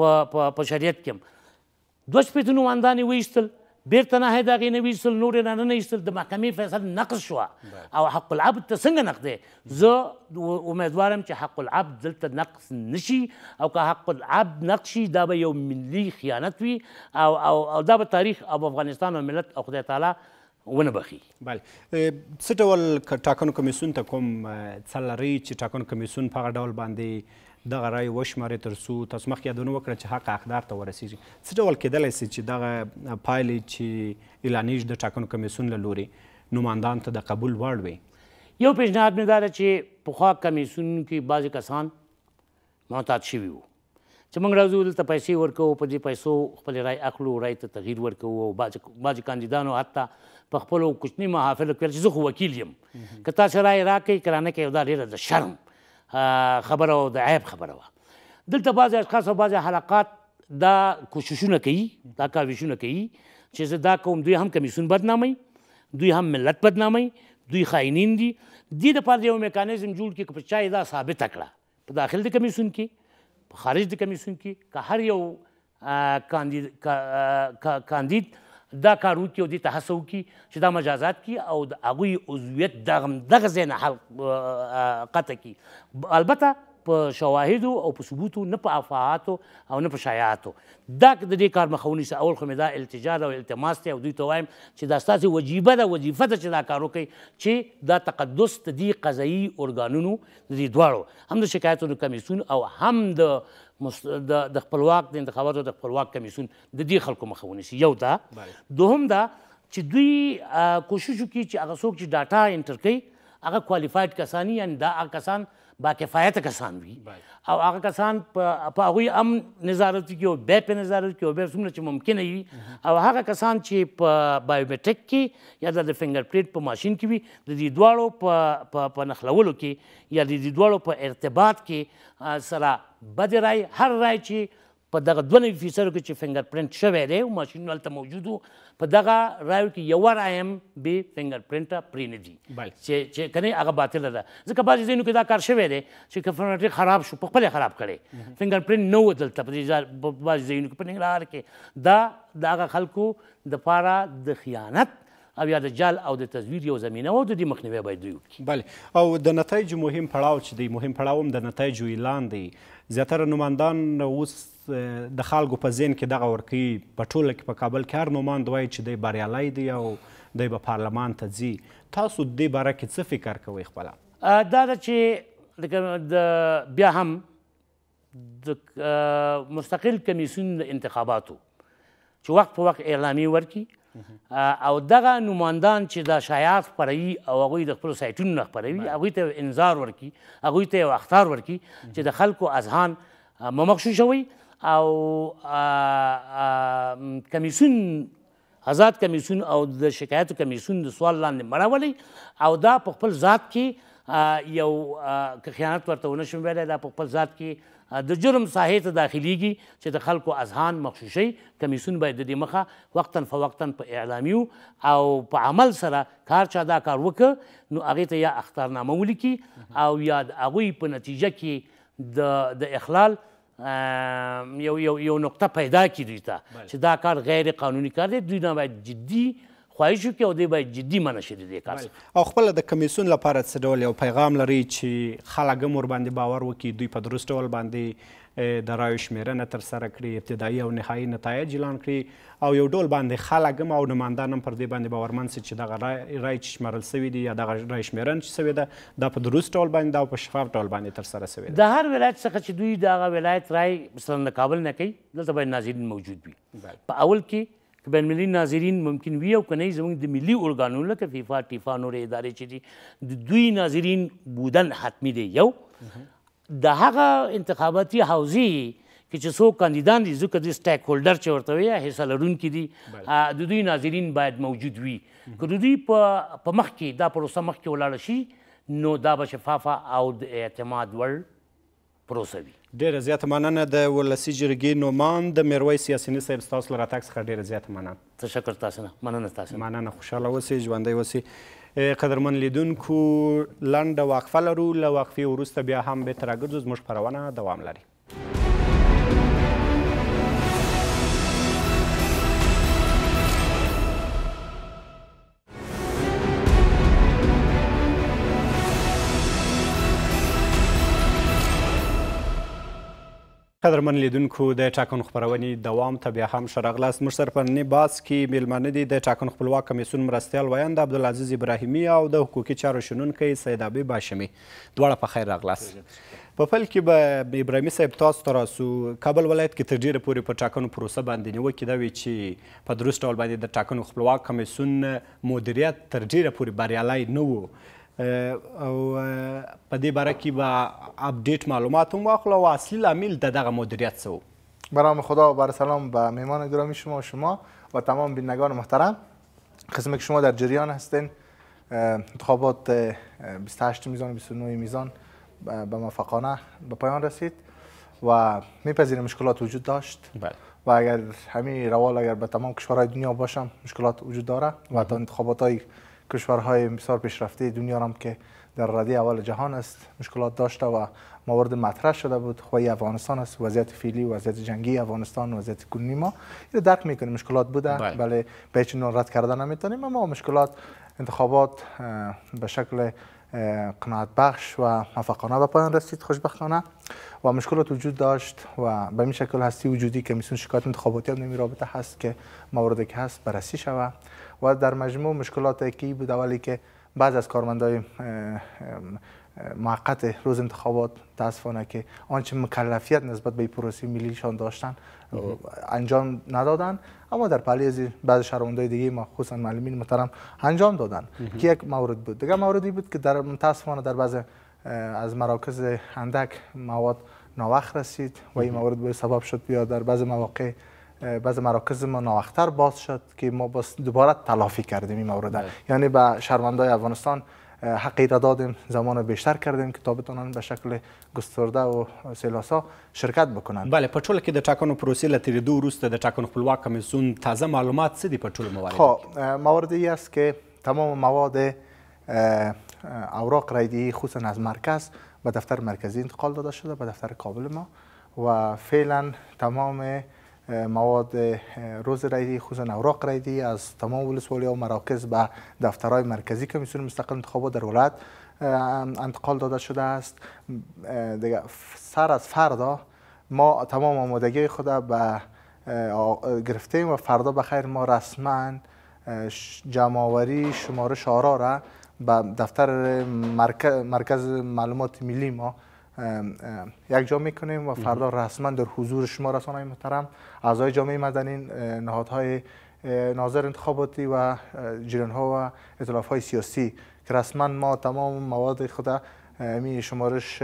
په شریعت کې هم دوه شپېته نوماندان یې وایستل بیرته نه د هغې نه ویستل نور یې رانه نه ایستل د محکمې فیصله نقض شوه او حق العبد ته څنګه نقد دی زه امیدوار یم چې حق العبد دلته نقض نشي او که حق العبد نقض شي دا به یو ملي خیانت وي او, او, او دا به تاریخ او افغانستان او ملت او خدای تعالی ونه بخي بله څه ډول ټاکنو کمیسیون ته کوم څه لرئ چې ټاکنو کمیسیون په هغه ډول باندې دغه رای وشماري تر څو تاسو مخکې یادونه وکړه چې حق اقدار ته ورسیږي څه ډول کېدلی سي چې دغه پایلې چې اعلانیږي د ټاکنو کمیسیون له لوري نوماندان ته د قبول وړ وي یو پیشنهاد مې دا ده چې پخوا کمیسیون کې بعضې کسان محتاط شوي وو چې موږ راځو دلته پیسې ورکوو په دې پیسو خپل رای اخلو رای ته تغییر ورکوو او بعضې کاندیدانو حتی په خپلو کوچني محافلو کې ویل چې زه خو وکیل یم که تاسو رای راکړئ که رانه کوي دا ډېره د شرم خبره او د عیب خبره وه دلته بعضې اشخاص او بعضې حلقات دا کوششونه کوي دا کاوشونه کوي چې زه دا کوم دوی هم کمیسیون بدناموي دوی هم ملت بدناموي دوی خاینین دي دې دپاره یو میکانیزم جوړ کړي که په چا دا ثابته کړه په داخل د کمیسیون کې په خارج د کمیسیون کې که هر یو کاندید دا کار وکړي او دې ته هڅه وکړي چې دا مجازات کړي او د هغوی عضویت دغه دغه ځای نه قطع کړي البته په شواهدو او په ثبوتو نه په افاعاتو او نه په شایعاتو دا د دې کار مخه ونیسه اول خو مې دا التجا ده او التماس دی او دوی ته وایم چې دا ستاسې وجیبه ده وظیفه ده چې دا کار وکړئ چې دا تقدس د دې قضایي ارګانونو د دې دواړو هم د شکایتونو کمیسیون او هم د د خپلواک د انتخاباتو د خپلواک کمیسون د دې خلکو مخه ونیسي یو دا دوهم دا چې دوی کوشش وکړي چې هغه څوک چې ډاټا انټر کوي هغه کوالیفاید کسانی یعنی دا کسان با کفایت کسان وي او هغه کسان په هغوی هم نظارت وکړي او بیا پرې نظارت وکړي او بیا څومره چې ممکنه وي او هغه کسان چې په بایومټریک کې یا د فنګر پرینټ په ماشین کې وي د دې دواړو په په نښلولو کې یا د دې دواړو په ارتباط کې سره بدې رای هر رای چې په دغه دوه نوي فیصدو کې چې فنګر پرنټ شوی دی او ماشینونه هلته موجود وو په دغه رایو کې یوه رایه هم بې فنګر پرنټه پرې نه دي چې چې که هغه باطله ده ځکه بعضې ځایونو کې دا کار شوی دی چې که فنټ خراب شو په خپل خراب کړی فنګر پرنټ نه و دلته په دې بعضې ځایونو کې په ننګرهار کې دا د هغه خلکو دپاره د خیانت او یا د جال او د تزویر یو زمینه و د دې مخنیوی باید دوی وکړي بله او د نتایجو مهم پړاو چې دی مهم پړاو هم د نتایجو اعلان دی زیاتره نوماندان اوس د خلکو په ذهن کې دغه ورکوي په ټوله کې په کابل کې هر نوماند وایي چې دی بریالی دی او دی به پارلمان ته ځي تاسو د دې باره کې څه فکر کوئ خپله دا ده چې د بیا هم د مستقل کمیسیون د انتخاباتو چې وخت په وخت اعلامیې ورکړي او دغه نوماندان چې دا شایعات خپروي او هغوی د خپلو سایټونو نه خپروي هغوی ته انذار ورکي هغوی ته یو اخطار ورکي چې د خلکو اذهان ممغشو شوی او کمیسیون آزاد کمیسیون او د شکایتو کمیسیون د سوال لاندې مړولی او دا په خپل ذات کې یو که خیانت ورته ونه شم ویلی دا په خپل ذات کې د جرم ساحې ته داخليږي چې د خلکو اذهان مخشوشي کمیسون باید د دې مخه وقتاً فوقتاً په اعلامیو او په عمل سره کار چا دا کار وکړه نو هغې ته یا اختارنامه ولیکي او یا د هغوی په نتیجه کې د د اخلال یو یو یو نقطه پیدا کی دوی ته چې دا کار غیر قانوني کار دی دوی نه باید جدي خواهش وکړي او دوی باید جدي منع شي د دې کار څخه او خپله د کمیسیون لپاره څه ډول یو پیغام لري چې خلک هم ورباندې باور وکړي دوی په درست ډول باندې د رایو شمیرنه ترسره کړي ابتدایي او نهایي نتایج اعلان کړي او یو ډول باندې خلک هم او نمایندان هم پر دې باندې باورمن سي چې دغه رای چې شمیرل سوي دي یا دغه رای شمیرن چې سوي ده دا په درست ډول باندې او په شفاف ډول باندې ترسره سوي ده د هر ولایت څخه چې دوی دغه ولایت رای مثلا د کابل نه کوي دلته باید ناظرین موجود وي په اول کې که بین المللي ناظرین ممکن وي او که نه زموږ د ملي ارګانونو لکه فیفا ټیفا نورې ادارې چې دي د دوی ناظرین بودن حتمی دی یو د هغه انتخاباتي حوزې کې چې څو کاندیدان دي ځکه د سټیک هولډر چې ورته وي حصه لرونکي دي د دوی ناظرین باید موجود وي که د دوی په مخ کې دا پروسه مخکې ولاړه شي نو دا به شفافه او د اعتماد وړ پروسه وي ډیره زیاته مننه د ولسی جرګې نومان د میرویس یاسیني صاحب ستاسو له راتګ څخه ډیره زیاته مننه تشکر تاسو نه مننه تاسو مننه خوشاله اوسئ ژوندی اوسئ قدرمن لیدونکو لنډه واقفه لرو له واقفې وروسته بیا هم بیرته راګرځو زموږ خپرونه دوام لري قدرمن لیدونکو د ټاکن خبرونې دوام ته بیا هم ښه راغلاست موږ سره په ننني بحث کې میلمانه دي د ټاکن خپلواک کمیسیون مرستیال ویاند عبدالعزیز ابراهیمي او د حقوقي چارو شنونکی سید ابي باشمي دواړه په خیر راغلاست په پیل کې به ابراهیمي صاحب تاسو ته راسو کابل ولایت کې تر ډیره پورې په ټاکنو پروسه باندې نیوکې ده وي چې په درست ډول باندې د ټاکنو خپلواک کمیسیون مدیریت تر ډیره پورې بریالی نه و او په دې باره کې به اپډیټ معلومات هم واخلو او اصلي لامل د دغه مدیریت څه و برام خدا و بر سلام به مهمان گرامی شما و شما و تمام بینندگان محترم قسم که شما در جریان هستین انتخابات 28 میزان و 29 میزان به موفقانه به پایان رسید و میپذیریم مشکلات وجود داشت بله. و اگر همین روال اگر به تمام کشورهای دنیا باشم مشکلات وجود داره و تا انتخابات های کشورهای بسیار پیشرفته دنیا هم که در ردی اول جهان است مشکلات داشته و موارد مطرح شده بود خوی افغانستان است وضعیت و وضعیت جنگی افغانستان وضعیت کنونی ما اینو درک میکنیم مشکلات بوده بله, بله، به هیچ رد کرده نمیتونیم اما مشکلات انتخابات به شکل قناعت بخش و موفقانه به پایان رسید خوشبختانه و مشکلات وجود داشت و به این شکل هستی وجودی که میسون شکایت انتخاباتی هم نمی رابطه هست که مواردی که هست بررسی شود و در مجموع مشکلات کی بود اولی که بعض از کارمندای موقت روز انتخابات تاسفانه که آنچه مکلفیت نسبت به پروسی ملیشان داشتن انجام ندادن اما در از بعض شهروندهای دیگه ما خصوصا معلمین محترم انجام دادن که یک مورد بود دیگه موردی بود که در تاسفانه در بعض از مراکز اندک مواد نوخ رسید و این مورد به سبب شد بیا در بعض مواقع بعض مراکز ما ناوختر باز شد که ما باز دوباره تلافی کردیم این مورد بله. یعنی به شهروندای افغانستان حقیقت دادیم زمان بیشتر کردیم که تا بتونن به شکل گسترده و سلاسا شرکت بکنن بله په که کې د ټاکنو پروسې دو تیریدو وروسته د ټاکنو خپلواک کمیسیون تازه معلومات څه پچول په ټولو مواردو خب است که تمام مواد اوراق رایدی خصوصا از مرکز به دفتر مرکزی انتقال داده شده به دفتر کابل ما و فعلا تمام مواد روز رایدی خصوصا اوراق رایدی از تمام ولسوالی و مراکز به دفترهای مرکزی کمیسیون مستقل انتخابات در ولایت انتقال داده شده است سر از فردا ما تمام آمادگی خود به گرفتیم و فردا خیر ما رسما جمعآوری شمارش آرا را به دفتر مرکز معلومات ملی ما یک جا میکنیم و فردا رسما در حضور شما رسانه محترم اعضای جامعه مدنی نهادهای ناظر انتخاباتی و جریان ها و اطلاف های سیاسی که رسما ما تمام مواد خود می شمارش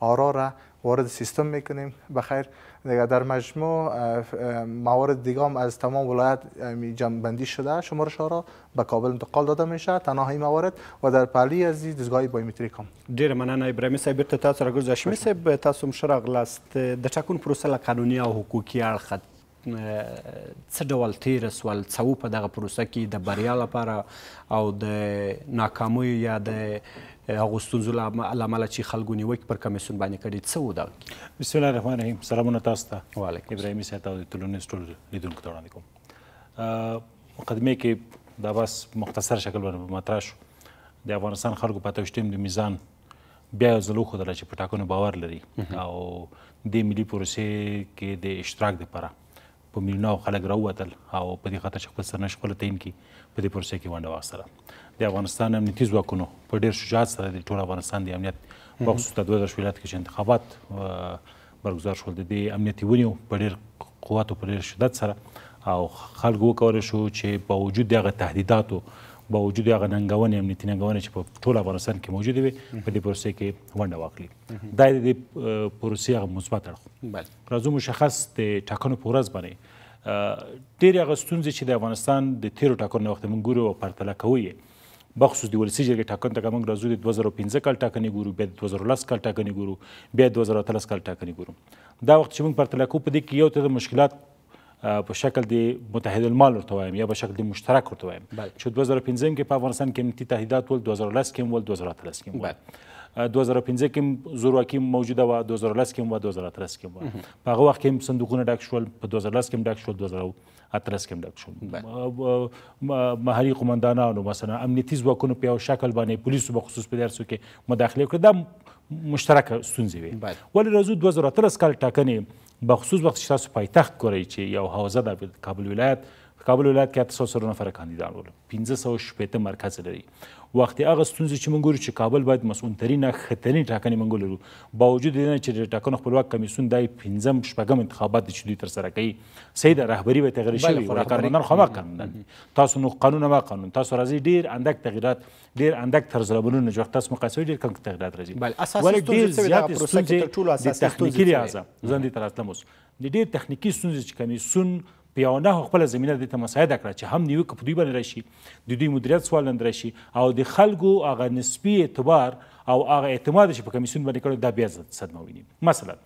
آرا را وارد سیستم میکنیم بخیر در مجموع موارد دیگه از تمام ولایت جمع شده شمارش ها را به کابل انتقال داده میشه تنها این موارد و در پلی از دزگاه بایومتریک هم من مننه ابراهیم صاحب ته تاسو را ګرځښ مې صاحب تاسو لاست د ټاکون پروسه له قانوني او حقوقي اړخ څه ډول تیر سوال څو په دغه پروسه کې د بریا لپاره او د ناکامۍ یا د هغو ستونزو له امله چې خلکو نیوکې پر کمیسیون باندې کړې څه و دا بسم الله الرحمن الرحیم سلامونه تاسو ته وعلیکم ابراهیمي صاحب تاسو ته لونې ټول لیدونکو ته وړاندې کوم مقدمه کې دا بس مختصر شکل باندې مطرح شو د افغانستان خلکو په تشتیم د میزان بیا زلو خو دلته په ټاکنو باور لري او د ملي پروسې کې د اشتراک لپاره په مليونو خلک راووتل او په دې خاطر چې خپل سرنش خپل تعین کی په دې پروسې کې ونډه واخیستله د افغانستان امنیتي ځواکونو په ډیر شجاعت سره د ټول افغانستان د امنیت په خصوص د 2000 ولایت کې چې انتخابات برگزار شول د دې امنیتي ونیو په ډیر قوت او په ډیر شدت سره او خلکو وکړ شو چې په وجود دغه تهدیداتو با وجود هغه ننګونې امنیتي ننګونې چې په ټول افغانستان کې موجودې وي په دې پروسې کې ونډه واخلي دا د دې پروسې هغه مثبت اړخ راځو مشخص د ټاکنو په ورځ باندې ډېرې هغه ستونزې چې د افغانستان د تیرو ټاکنو وخت موږ ګورو او پرتله کوو بخصوص د ولسی جرګې ټاکنو ته که موږ راځو د دوه زره پنځه کال ټاکنې ګورو بیا د دوه زره لس کال ټاکنې ګورو بیا د دوه زره اتلس کال ټاکنې ګورو دا وخت چې موږ پرتله کوو په دې کې یو ته د مشکلات په شکل د متحد المال ورته وایم یا په شکل د مشترک ورته وایم چې 2015 کې په افغانستان کې امنیتي تهدیدات ول 2010 کې ول 2013 کې ول 2015 کې زورواکي موجوده و 2010 کې و 2013 کې و په هغه وخت کې صندوقونه ډک شول په 2010 کې ډک شول 2013 کې ډک شول محلي قومندانانو مثلا امنیتي ځواکونو په یو شکل باندې پولیسو په خصوص په درسو کې مداخله کړې دا مشترکه ستونزې وي ولې راځو 2013 کال ټاکنې بخصوص وخت چې تاسو پایتخت ګورئ چې یو حوزه د کابل ولایت په کابل ولایت کې 800 نفر کاندیدان ول 1515 مرکز لري وخت هغه ستونزې چې موږ ګورو چې کابل باید مسؤل ترینه خطرنی ټاکنې موږ لرو باوجود دې چې ټاکنو خپلواک کمیسون دای 15 شپږم انتخابات چې دوی تر سره کوي سید رهبری به تغیر شي او کارمندان خو کارمندان تاسو نو قانون ما قانون تاسو راځي ډیر اندک تغیرات ډیر اندک تر ضربونو جوړ تاسو مقایسه ډیر کم تغیرات راځي بل اساسي ستونزې زیات ستونزې د تخنیکی لحاظه ځان دي تر اسلام اوس ډیر تخنیکی ستونزې چې کمیسون په یو نه خپل زمينه د تمساعده کړ چې هم نیوک په دوی باندې راشي د دوی مدیریت سوال نه راشي او د خلکو هغه نسبی اعتبار او هغه اعتماد چې په کمیسیون باندې کړو د بیا صدمه ویني مثلا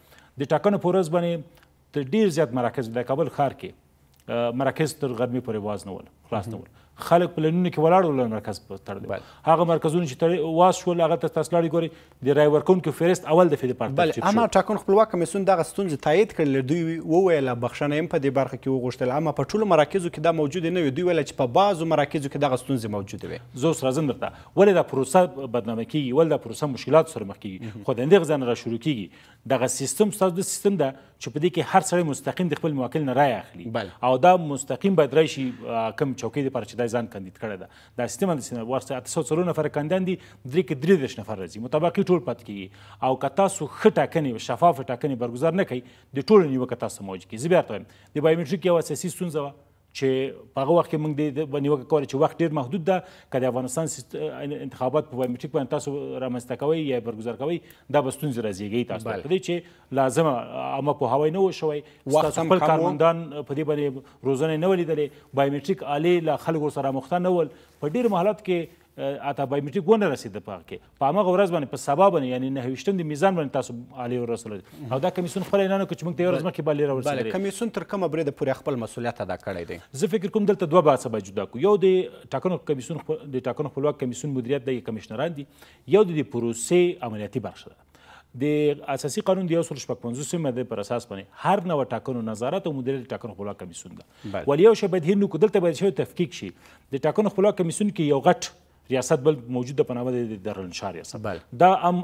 د ټاکنو پورز باندې تر ډیر زیات مراکز د کابل ښار کې مراکز تر غرمې پورې واز نه ول خلاص نه ول خلک پلانونه کې ولاړ ول مرکز په تړلو هغه مرکزونه چې واس شول هغه ته تاسو لاړی ګوري د رای ورکونکو فیرست اول د فیدی پارټي بله اما ټاکون خپلواک کمیسون دغه ستونزې تایید کړل دوی وویل بخښنه هم په دې برخه کې وغوښتل اما په ټولو مراکزو کې دا موجود نه وي دوی ویل چې په بعضو مراکزو کې دغه ستونزې موجود وي زه اوس راځم درته ولې دا پروسه بدنامه کیږي ولې دا پروسه مشکلات سره مخ کیږي خو د اندغ ځنه را شروع کیږي دغه سیستم ستاسو د سیستم ده چې په دې کې هر سړی مستقیم د خپل موکل نه رای اخلي او دا مستقیم باید راشي کم چوکۍ لپاره چې ځای ځان کاندید کړی ده دا سیستم د ورڅخه اته سو څلور نفر کاندیدان دي درې کې درې دېرش نفر راځي مطابقي ټول پاتې کیږي او که تاسو ښه ټاکنې شفاف ټاکنې برګزار نه کړئ د ټولو نیوکه تاسو موج کیږي زه بیا درته وایم د بایومټریک یوه اساسي ستونزه وه چې په هغه وخت کې موږ د نیوکه کوله چې وخت ډیر محدود ده که د افغانستان انتخابات په بایومټریک باندې تاسو رامنځته کوئ یا برګزار کوئ دا به ستونزې راځيږي تاسو ته دې چې لازمه عامه پوهاوی نه و شوی تاسو خپل کارمندان په دې باندې روزنه نه ولیدلې بایومټریک آلې له خلکو سره مخته نه ول په ډیر حالت کې اته بایومټریک ونه رسیده په هغه کې په هماغه ورځ باندې په سبا باندې یعنی نهویشتم د میزان باندې تاسو عالی ورسول او دا کمیسون خپل اعلان وکړ چې موږ ته یو ورځ مخکې باندې راورسېدل بله کمیسون تر کومه بریده پورې خپل مسولیت ادا کړی دی زه فکر کوم دلته دوه بحثه به جدا کړو یو د ټاکنو کمیسون د ټاکنو خپلواک کمیسون مدیریت د کمیشنران دي یو د پروسې عملیاتي برخه ده د اساسي قانون د 1955 ماده پر اساس باندې هر نو ټاکنو نظارت او مدیریت ټاکنو خپلواک کمیسون ده ولی یو شبه هینو کدلته باید شوی تفکیک شي د ټاکنو خپلواک کمیسون کې یو غټ ریاست بل موجود په نامه د درلنشار ریاست بل. دا هم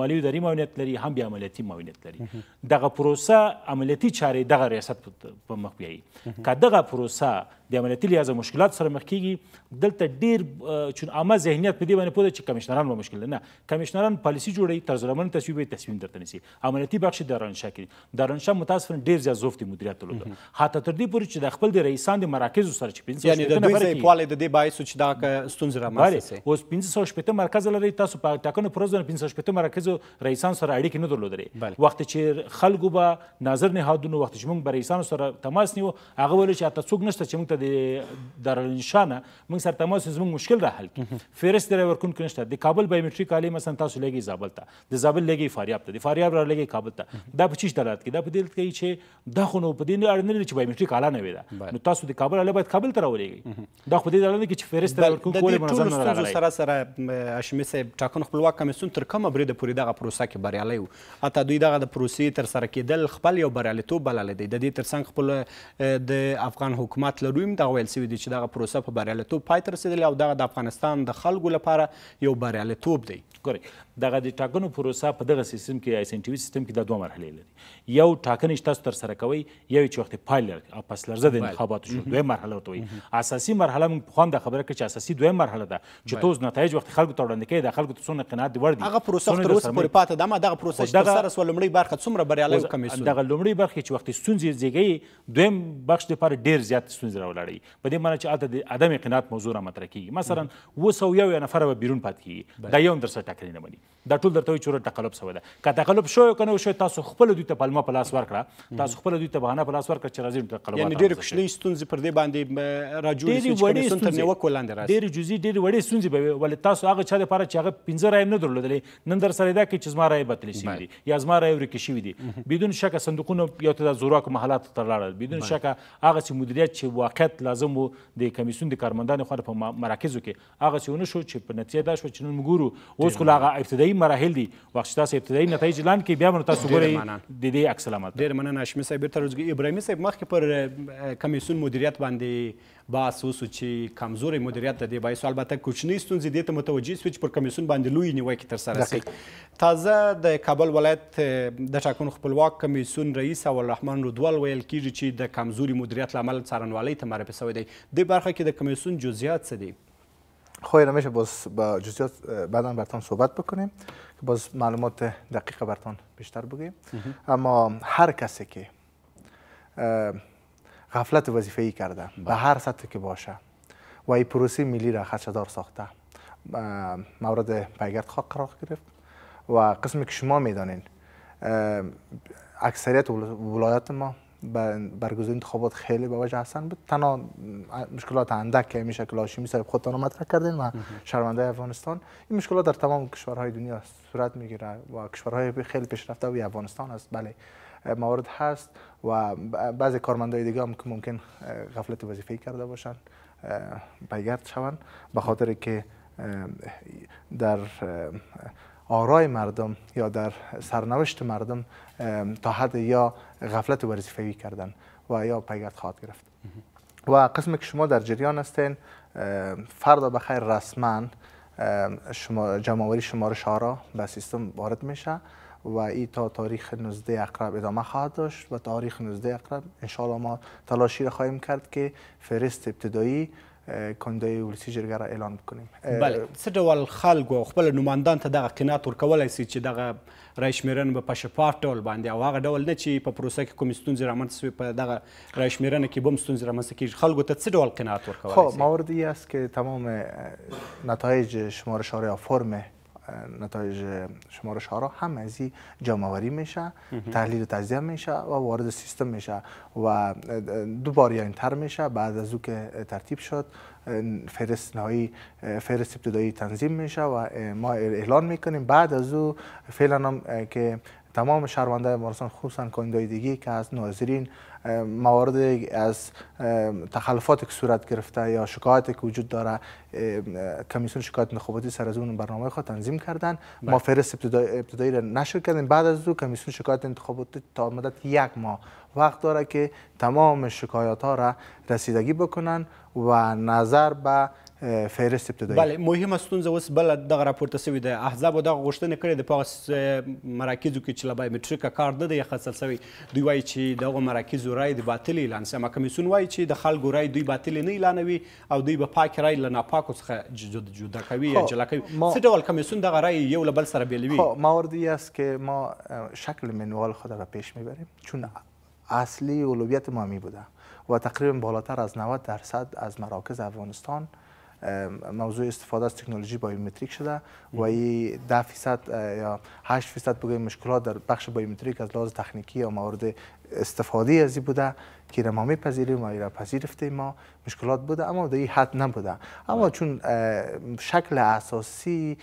مالی اداري معاونیت لري هم بیا عملیاتي معاونیت لري دغه پروسه عملیاتي چارې دغه ریاست په مخ بیایي که دغه پروسه د امنیتي لحاظه مشکلات سره مخ کیږي دلته ډیر چون عامه ذهنیت په دې باندې پوه ده چې کمشنران به مشکل نه کمشنران پالیسي جوړوي تر زرمن تصویب تصمیم درته نیسي امنیتي بخش د رانشا کې د رانشا متاسفاً ډیر زیات زوفت مدیریت درلود حتی تر دې پورې چې د خپل د رئیسان د مراکز سره چې پنځه یعنی د دوی ځای پالې د دې باعث چې دا ستونزې رامنځته شي اوس 1515 مرکز لري تاسو په ټاکنو پروز د 1515 مرکز رئیسان سره اړیکې نه درلودلې وخت چې خلکو به ناظر نهادونو وخت چې موږ به رئیسانو سره تماس نیو هغه ویل چې حتی څوک نشته چې موږ د دارالانشانه موږ سره تماس زموږ مشکل را حل کړي فهرست را ورکوونکي نشته د کابل بایومټریک آلې مثلا تاسو لګي زابل ته د زابل لګي فاریاب ته د فاریاب را لګي کابل ته دا په چیش دلالت کوي دا په دې کوي چې دا خو نو په دې اړه نه چې بایومټریک آله نه وي دا نو تاسو د کابل آله باید کابل ته راولېږئ دا خو دې دلالت کوي چې فهرست را ورکوونکي ولې منظم نه راغلی سره سره اشمی صاحب ټاکن خپلواک کمیسون تر کومه بریده پورې دغه پروسه کې بریالی وو حتی دوی دغه د پروسې تر سره کېدل خپل یو بریالیتوب بلل دی د دې ترڅنګ خپل د افغان حکومت له روی هم دا ویل سوي دي چې دغه پروسه په بریالیتوب پای ته رسیدلې او دغه د افغانستان د خلکو لپاره یو بریالیتوب دی ګورئ دغه د ټاکنو پروسه په دغه سیستم کې ایس ان ټي وي سیستم کې د دوه مرحلې لري یو ټاکنې چې تاسو ترسره کوئ یو چې وخت پایله او پس لرزه د انتخاباتو شو دویم مرحله ورته وایي اساسي مرحله موږ پخوا د خبره کې چې اساسي دویم مرحله ده چې توز نتایج وخت خلکو ته وړاندې کوي د خلکو ته څونه قناعت ور دي هغه پروسه تر اوسه پورې پاتې ده ما دغه پروسه چې ترسره سو لمړی برخه څومره بریالي کمیسون دغه لمړی برخه چې وخت ستونزې زیږي دویم بخش د لپاره ډیر زیات ستونزې راولړي په دې معنی چې الته د عدم قناعت موضوع را مطرح کیږي مثلا 201 نفر به بیرون پاتې کیږي دا یو در سره ټاکنې نه مني دا ټول درته وایي چې تقلب شوی ده که تقلب شوی که نه وشوی تاسو خپله دوی ته پلمه په لاس ورکړه تاسو خپله دوی ته بهانه په لاس ورکړه چې راځي تقلب یعنې ډېرې کوچنۍ ستونزې پر دې باندې راجوړې شوې چې تر نیوکو لاندې راسي ډېرې جزي ډېرې وړې ستونزې به وي ولې تاسو هغه چا دپاره چې هغه پنځه رایې نه درلودلې نن در سره دا کې چې زما رایې بطلې شوي دي یا زما رایې ورکې شوي دي بدون شکه صندوقونه یو ته د زوراکو محلاتو ته لاړل بدون شکه هغه چې مدیریت چې واقعیت لازم و د کمیسیون د کارمندانو خوا په مراکزو کې هغه چې ونه شو چې په نتیجه دا شو چې نن موږ ګورو اوس خو هغه ابتدایي مراحل دي وخت چې تاسو ابتدایي نتایج اعلان کړئ بیا به نو تاسو ګورئ د دې عکس العمل ډېر مننه هاشمي صاحب بیرته راځو ابراهیمي صاحب مخکې پر کمیسیون مدیریت باندې بحث وسو چې کمزورې مدیریت د دې بای سوال البته کوچنۍ ستونزې دې ته متوجي سوي چې پر کمیسیون باندې لوی نیوکې تر سره سي تازه د کابل ولایت د ټاکنو خپلواک کمیسیون رئیس او الرحمن رودوال ویل کیږي چې د کمزوري مدیریت لامل څارنوالۍ ته معرفي شوی دی د برخه کې د کمیسیون جزئیات څه دي خواهی میشه باز با جزئیات بعدا برتان صحبت بکنیم که باز معلومات دقیق برتان بیشتر بگیم اما هر کسی که غفلت وظیفه ای کرده به هر سطح که باشه و این پروسی ملی را خدشدار ساخته مورد پیگرد خاک قرار گرفت و قسمی که شما میدانین اکثریت ولایت ما برگزاری انتخابات خیلی به وجه بود تنها مشکلات اندک که همیشه کلاشیمی صاحب خودتان مطرح کردین و شرمنده افغانستان این مشکلات در تمام کشورهای دنیا صورت میگیره و کشورهای خیلی پیشرفته و افغانستان است بله موارد هست و بعضی کارمندای دیگه هم که ممکن غفلت وظیفه‌ای کرده باشن پیگرد شون به خاطر که در آرای مردم یا در سرنوشت مردم تا حد یا غفلت وظیفه‌ای کردن و یا پیگرد خواهد گرفت و قسم که شما در جریان هستین فردا بخیر رسما شما جمعوری شماره شارا به سیستم وارد میشه و ای تا تاریخ 19 اقرب ادامه خواهد داشت و تاریخ 19 اقرب انشاءالله ما تلاشی را خواهیم کرد که فرست ابتدایی کندوی ولسی جرګه را اعلان بکنیم بله څه ډول خلکو خپل نمایندان ته دغه قناعت ورکولی سي چې دغه رای شمیرنه به په شفاف ډول باندې او هغه ډول نه چې په پروسه کې کومې ستونزې رامنځته سوې په دغه رای شمیرنه کې به هم ستونزې رامنځته کېږي خلکو ته څه ډول قناعت ورکولی خب موردی است که تمام نتایج شمارش‌ها یا فرم نتایج شمارش ها را هم از جمعوری میشه تحلیل تجزیه میشه و وارد سیستم میشه و بار یعنی تر میشه بعد از او که ترتیب شد فرست نهایی فرست ابتدایی تنظیم میشه و ما اعلان میکنیم بعد از او فعلا هم که تمام شهرونده بیمارستان خصوصا کاندیدای دیگی که از ناظرین موارد از تخلفات که صورت گرفته یا شکایت که وجود داره کمیسیون شکایت انتخاباتی سر از اون برنامه خود تنظیم کردن بله. ما فهرست ابتدایی نشر کردیم بعد از او کمیسیون شکایت انتخاباتی تا مدت یک ماه وقت داره که تمام شکایات ها را رسیدگی بکنن و نظر به فهرست ابتدایي بله مهمه ستونزه اوس بل دغه راپورته سوي د احزابو دغه غوښتنه کړې د پاس مراکزو کې چې لا بایومټریکه کار نه دی خصل سوي دوی وایي چې دغه مراکزو رای د باطل اعلان سم کمیسون وایي چې د خلکو رای دوی باطل نه اعلانوي او دوی به پاک رای له ناپاکو څخه جدا کوي یا جلا کوي څه ډول کمیسون دغه رای یو له بل سره بیلوي خب موردی است که ما شکل منوال خود را پیش میبریم چون اصلی اولویت ما می بوده و تقریبا بالاتر از 90 درصد از مراکز افغانستان موضوع استفاده از تکنولوژی بایومتریک شده و این ده فیصد یا 8 فیصد بگویم مشکلات در بخش بایومتریک از لحاظ تکنیکی یا موارد استفاده از این بوده که ما میپذیریم و را پذیرفتیم ما مشکلات بوده اما در حد نبوده اما بله. چون شکل اساسی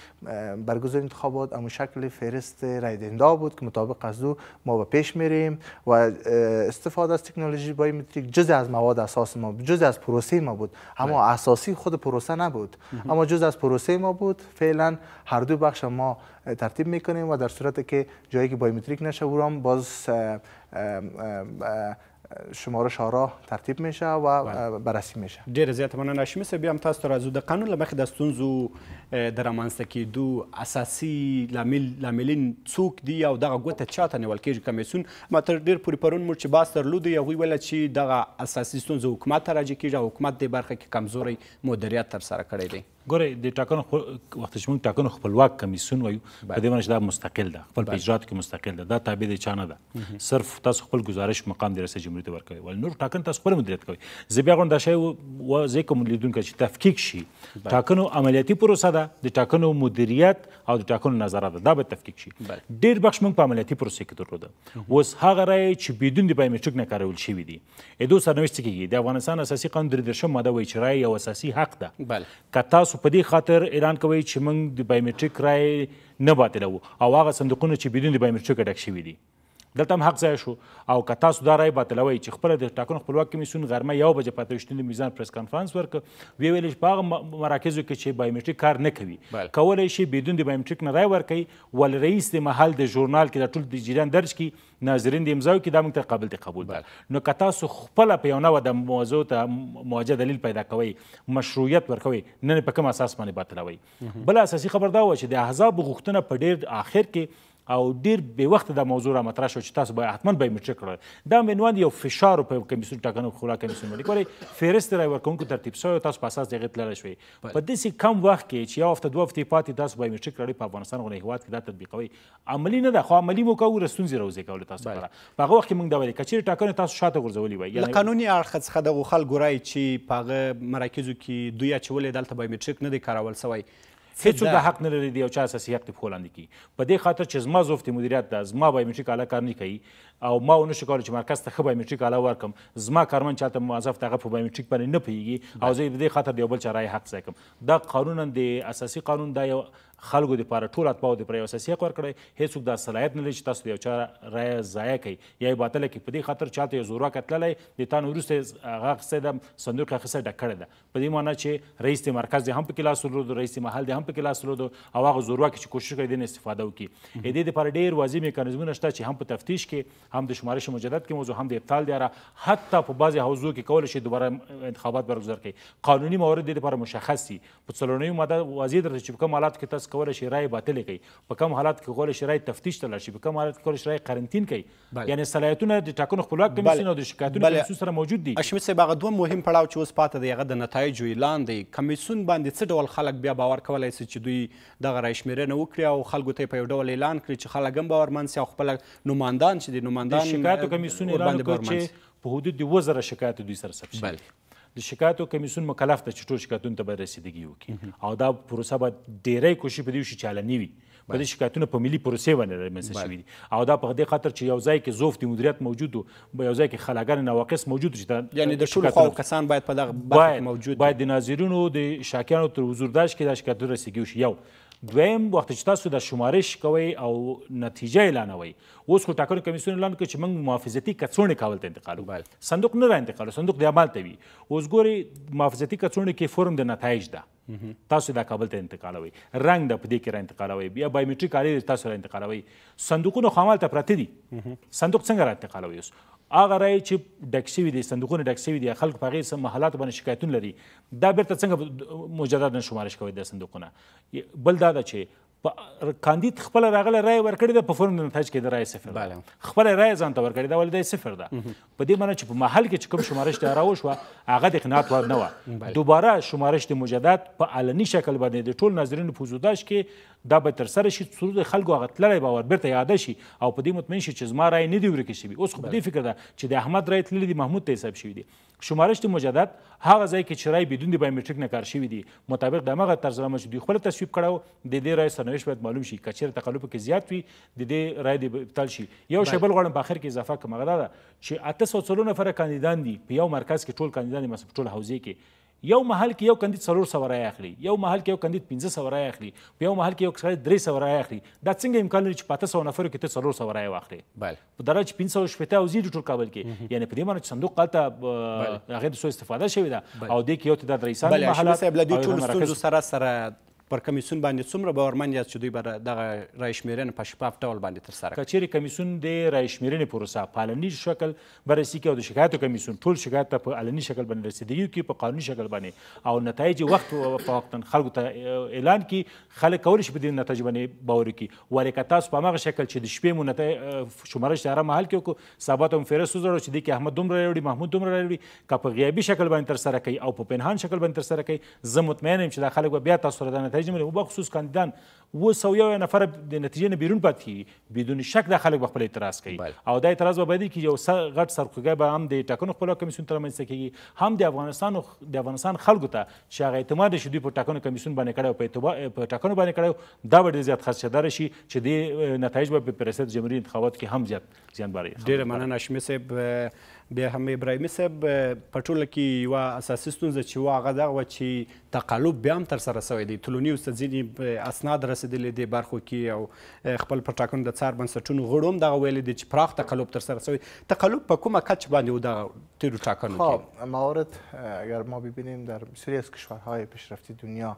برگزار انتخابات اما شکل فرست رای بود که مطابق از ما به پیش میریم و استفاده از تکنولوژی بایومتریک جز از مواد اساس ما جز از پروسه ما بود اما بله. اساسی خود پروسه نبود اما جز از پروسه ما بود فعلا هر دو بخش ما ترتیب میکنیم و در صورت که جایی که بایومتریک نشه او باز شمارش ها را ترتیب میشه و بررسی میشه ډیر زیات مننه شمیس بیا هم تاسو ته راځو د قانون لمخې د ستونزو د رامنځته کېدو اساسي لامل لاملین څوک دي او دغه ګوته چاته نیول کېږي کمیسیون ما تر ډیر پورې پرون موږ چې باس درلودی هغوی ویله چې دغه اساسي ستونزه حکومت ته راجع کېږي او حکومت دې برخه کې کمزوری مدیریت ترسره کړی دی ګوره د ټاکنو خو... وخت چې موږ ټاکنو خپلواک کمیسیون وایو په دې باندې دا مستقل ده خپل په اجراتو کې مستقل ده دا تابع د چا نه ده صرف تاسو خپل گزارش مقام دی رسېږي لومړیتوب ورکوي ول نور ټاکنو تاسو خپل مدیریت کوي زه بیا غواړم دا شی و زه کوم لیدونکی چې تفکیک شي ټاکنو عملیاتي پروسه ده د ټاکنو مدیریت او د ټاکنو نظارت دا به تفکیک شي ډیر بخش موږ په عملیاتي پروسه کې درلوده اوس هغه رای چې بدون د بایومټریک نه کارول شوی دی اېدو سرنوشت کې د افغانستان اساسي قانون درې درشم ماده وایي چې رای یو اساسي حق ده که تاسو په دې خاطر اعلان کوئ چې موږ د بایومټریک رای نه باطلو او هغه صندوقونه چې بدون د بایومټریک ډک شوي دي دلته هم حق ځای شو او که تاسو دا رای باطلوئ چې خپله د ټاکنو خپلواک کمیسیون غرمه یو بجې پاته ویشتنې میزان پریس کنفرانس ورکړه ویې ویل چې په هغه مراکزو کې چې بایومټریک کار نه کوي کولی شي بدون د بایومټریک نه رای ورکوي ول رئیس د محل د ژورنال کې د ټول د جریان درج کړي ناظرین د امضاو کې دا موږ ته قابل دی قبول ده نو که تاسو خپله په یو نوه د موضوع ته موجه دلیل پیدا کوئ مشروعیت ورکوئ نن په کوم اساس باندې باطلوئ بله اساسي خبر دا وه چې د احزاب غوښتنه په ډېر آخر کې او ډیر به وخت د موضوع را مطرح شو چې تاسو به حتما به مچ کړل دا منوان یو فشار په کمیسیون ټاکنو خورا کمیسیون باندې کوي فهرست را ورکونکو ترتیب شوی تاسو په اساس دغه تلل شوی په داسې کم وخت کې چې یو هفته دوه هفته پاتې تاسو به مچ کړی په افغانستان غوړي هواد کې دا تطبیقوي عملی نه ده خو عملی مو کوو رسونځي روزي کول تاسو لپاره په هغه وخت کې موږ دا ویل کچیر ټاکنو تاسو شاته غورځولي وای یعنی قانوني اړخ څخه د خلک ګورای چې په هغه مراکزو کې دوی اچولې دلته به مچ نه دی کارول سوی هیڅوک د حق نه لري دی او چا اساسي حق په هولند کې په دې خاطر چې زما زوفت مدیریت ده زما بایومټریک اله کار نه کوي او ما ونه شو کولای چې مرکز ته ښه بایومټریک اله ورکم زما کارمن چاته موظف ته په بایومټریک باندې نه پیږي او زه د دې خاطر د یو بل چا رای حق ځای کوم دا قانونا د اساسي قانون دا یو خلکو دپاره ټول اتباعو دپاره یو اساسي حق ورکړی هېڅوک دا صلاحیت نه لري چې تاسو د یو چا رایه ضایع کوي یا یې باطله کړي په دې خاطر چا ته یو زورواکه تللی د تا نه وروسته یې هغه اخیستی ده صندوق اخیستی ډک کړې ده په دې معنی چې رئیس د مرکز دی هم پکې لاس درلودو رئیس د محل دی هم پکې لاس درلودو او هغه زورواکي چې کوشش کوي دې نه استفاده وکړي د دې دپاره ډېر واضح میکانیزمونه شته چې هم په تفتیش کې هم د شمارش مجدد کې موضوع هم د ابطال دی حتی په بعضې حوزو کې کولی شي دوباره انتخابات برگزار کړي قانوني موارد د دې لپاره مشخص دي په څلورنیو ماده واضح درته چې په کوم حالاتو کې تاسو کولای شي رای باطل کړي په کوم حالت کې کولای شي رای تفتیش ته لاړ شي په کوم حالت کې کولای شي رای قرنطین کړي یعنی صلاحیتونه د ټاکنو خپلواک کمیسیون او د شکایتونو کمیسیون سره موجود دي اشمت صاحب هغه دوه مهم پړاو چې اوس پاتې دی هغه د نتایجو اعلان دی کمیسیون باندې څه ډول خلک بیا باور کولای شي چې دوی دغه رای شمیرنه وکړي او خلکو ته په یو ډول اعلان کړي چې خلک هم باورمن سي او خپل نوماندان چې د نوماندان شکایتو کمیسیون اعلان وکړي چې په حدود 2000 شکایت دوی سره ثبت شوی د شکایتو کمیسون مکلف ده چې ټول شکایتونو ته به رسیدګي وکړي او دا پروسه به ډیری کوشش په دې شي چې علني وي په دې شکایتونه په ملي پروسې باندې رامنځته شوي دي او دا په دې خاطر چې یو ځای کې زوفت مدیریت موجود وو یو ځای کې خلاګان نواقص موجود چې یعنی د ټولو خواو کسان باید په دغه برخه موجود باید د ناظرینو د شاکیانو تر حضور داش کې د شکایتونو رسیدګي وشي یو دویم وخت چې تاسو د شمارش کوي او نتیجه اعلانوي اوس خو ټاکنو کمیسیون اعلان کړ چې موږ محافظتي کڅوړې کابل ته انتقالو بل صندوق نه را انتقالو صندوق د عمل ته وي اوس ګوري محافظتي کڅوړې کې فورم د نتایج ده تاسو دا کابل ته انتقالوي رنګ د پدې کې را انتقالوي بیا بایومټریک آلې تاسو را انتقالوي صندوقونه خو همالته پراته دي صندوق څنګه را انتقالوي اوس هغه رای چې ډک شوي دي صندوقونه ډک شوي دي خلک په غیر سم حالاتو باندې شکایتونه لري دا بیرته څنګه مجددا شمارش کوي د صندوقونه بل دا ده چې کاندید خپل راغله رای ورکړې ده په فورم نتایج کې د رای صفر بله خپل رای ځان ته ورکړې ده ولې د صفر ده په دې معنی چې په محل کې چې کوم شمارش ته راوشوه هغه د قناعت وړ نه و دوباره شمارش د مجدد په علني شکل باندې د ټول ناظرینو په حضور کې دا به تر سره شي څو د خلکو هغه تللی باور بیرته یاده شي او په دې مطمئن شي چې زما رای نه دی ورکه شوي اوس خو په دې فکر ده چې د احمد رای تللی دی محمود ته حساب شوي دی شمارش د مجدد هغه ځای کې چې رای بدون د بایومټریک نه کار شوي دی مطابق د هغه طرز رامه چې دوی خپله تصویب کړی د دې رای سرنوشت باید معلوم شي که چېرې تقلب پکې زیات وي د دې رای د ابطال شي یو شی بل غواړم په آخر کې اضافه کړم هغه دا ده چې اته سوه څلور نفره کاندیدان دي په یو مرکز کې ټول کاندیدان دي مثلا په ټول حوزې کې یو محل کې یو کندید څلور سوه رایې اخلي یو محل کې یو کندید پنځه سوه رایې اخلي په یو محل کې یو سړی درې سوه رایې اخلي دا څنګه امکان لري چې په اته سوه نفرو کې ته څلور سوه رایې واخلې په درجه چې پنځه سوه شپېته او زیږي ټول کابل کې یعنې په دې معنی چې صندوق هلته هغې د سو استفاده شوې ده او دې کې یو تعداد رئیسان محلات او ټولو ستونزو سره سره پر کمیسیون باندې څومره باورمن یاست چې دوی به دغه رای شمیرنې په شفاف ډول باندې ترسره که چیرې کمیسیون د رای شمیرنې پروسه په علني شکل بررسي کوي او د شکایاتو کمیسیون ټول شکایات ته په علني شکل باندې رسیدلی کوي په قانوني شکل باندې او نتایج وخت په وخت خلکو ته اعلان کړي خلک کولی شي په دې نتایج باندې باور وکړي ولې که تاسو په هماغه شکل چې د شپې مو نتایج شمارش ته محل کې وکړو سبا ته هم فهرست وزړو چې دی کې احمد دومره راوړي محمود دومره راوړي که په غیابي شکل باندې ترسره کوي او په پنهان شکل باندې ترسره کوي زه مطمئن یم چې دا خلک به بیا تاسو سره دا نتایج نمیره و بخصوص کاندیدان و سو یو نفر د نتیجې نه بیرون پاتې بدون شک دا خلک به خپل اعتراض کوي او دا اعتراض به باید کې یو غټ سرخوږی به هم د ټاکنو خپلواک کمیسیون تر منځته کیږي هم د افغانستان د افغانستان خلکو ته چې هغه اعتماد شي دوی په ټاکنو کمیسیون باندې کړی او په ټاکنو باندې کړی دا به ډېر زیات خدشهدار شي چې د نتایج به په ریاست جمهوري انتخابات کې هم زیات زیانباري ډېره مننه شمې صاحب بیا هم ابراهیمي صاحب په ټوله کې یوه اساسي ستونزه چې وه هغه دغه وه چې تقلب بیا هم ترسره سوی دی تلونیوس ته ځینې اسناد رسېدلي دي برخو کې او خپل په ټاکنو د څار بنسټونو غړو هم دغه ویلي دي چې پراخ تقلب ترسره سوی تقلب په کومه کچ باندې و دغه تیرو ټاکنو کې موارد اگر ما ببینیم در بسیاری از کشورهای پیشرفتی دنیا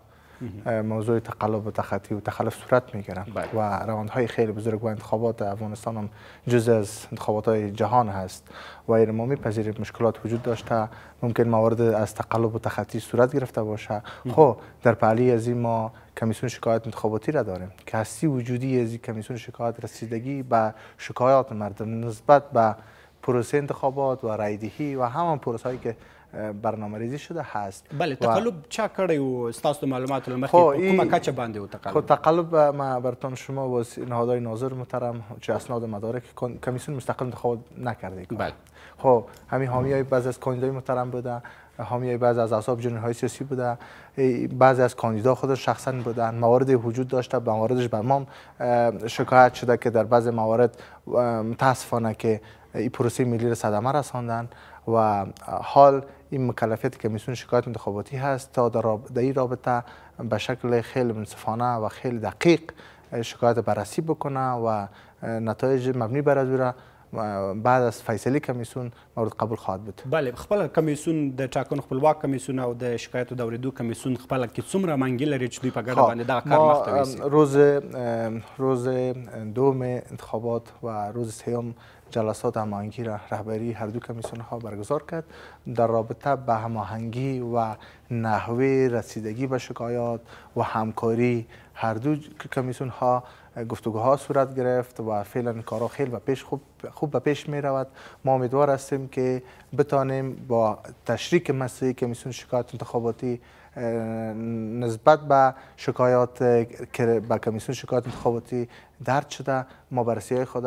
موضوع تقلب و تخطی و تخلف صورت میگیره بله. و های خیلی بزرگ و انتخابات افغانستان هم جز از انتخابات های جهان هست و این ما میپذیریم مشکلات وجود داشته ممکن موارد از تقلب و تخطی صورت گرفته باشه خب در پهلی از این ما کمیسیون شکایت انتخاباتی را داریم که هستی وجودی از کمیسیون شکایت رسیدگی به شکایات مردم نسبت به پروسه انتخابات و رایدهی و همان پروسه هایی که برنامه ریزی شده هست بله تقلب و... چه کرده و ستاسو معلومات لمخې خب، کومه چه باندې و تقلب خب تقلب ما برتان شما و نهادهای ناظر محترم چه اسناد که کمیسیون مستقل انتخاب نکرده بله خب همین حامی های بعض از کاندیدای محترم بوده حامی بعض از اصحاب جنرال های سیاسی بوده بعضی از کاندیدا خودش شخصا بودن موارد وجود داشته به مواردش بر ما شکایت شده که در بعض موارد متاسفانه که این پروسه ملی را صدمه رساندن و حال این مکلفیت کمیسیون شکایت انتخاباتی هست تا در, رابطه به شکل خیلی منصفانه و خیلی دقیق شکایت بررسی بکنه و نتایج مبنی بر از بعد از فیصله کمیسیون مورد قبول خواهد بود بله خپل کمیسیون د ټاکن خپلواک کمیسیون او د شکایت د دو کمیسیون خپل کې څومره منګي لري چې دوی په ګډه خب، کار مخته روز روز دوم انتخابات و روز سوم جلسات هماهنگی رهبری هر دو کمیسیون ها برگزار کرد در رابطه به هماهنگی و نحوه رسیدگی به شکایات و همکاری هر دو کمیسیون ها گفتگوها صورت گرفت و فعلا کارا خیلی به پیش خوب خوب به پیش می رود ما امیدوار هستیم که بتانیم با تشریک مسئله کمیسیون شکایت انتخاباتی نسبت به شکایات که به کمیسیون شکایات انتخاباتی درد شده ما بررسی های خود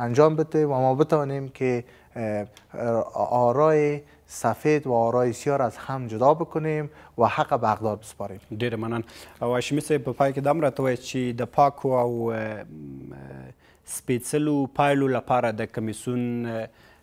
انجام بده و ما بتوانیم که آرای سفید و آرای سیار از هم جدا بکنیم و حق به بسپاریم دیر مننه و اشمی صاحب پای که دم راته چی چې د پاکو او و پایلو لپاره د کمیسون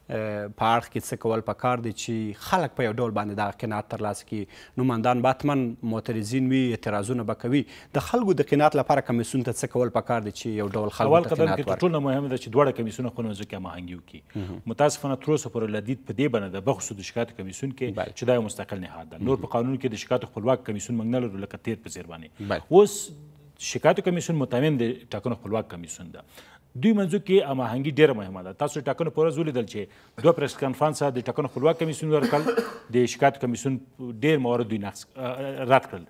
په اړه کې څه کول پکار دي چې خلک په یو ډول باندې دا قناعت ترلاسه کړي نوماندان باتمن معترضین وي اعتراضونه به کوي د خلکو د قناعت لپاره کمیسیون ته څه کول پکار دي چې یو ډول خلکو ته قناعت ورکړي ټولنه مهمه ده چې دواړه کمیسیونونه خو نوځکه ماهنګي وکړي متاسفانه تر اوسه پورې لدید په دې باندې د بخښو د شکایت کمیسیون کې چې دا یو مستقل نهاد ده نور په قانون کې د شکایت خپلواک کمیسیون موږ نه لرو لکه تیر په څیر باندې اوس شکایتو کمیسیون مطمئن د ټاکنو خپلواک کمیسیون ده دوی منځو کې اماهنګي ډیره مهمه ده تاسو ټاکنو پر ورځ ولیدل چې دوه پریس کانفرنس د ټاکنو خپلواک کمیسیون ورکړل د شکایت کمیسیون ډیر موارد دوی نقص رد کړل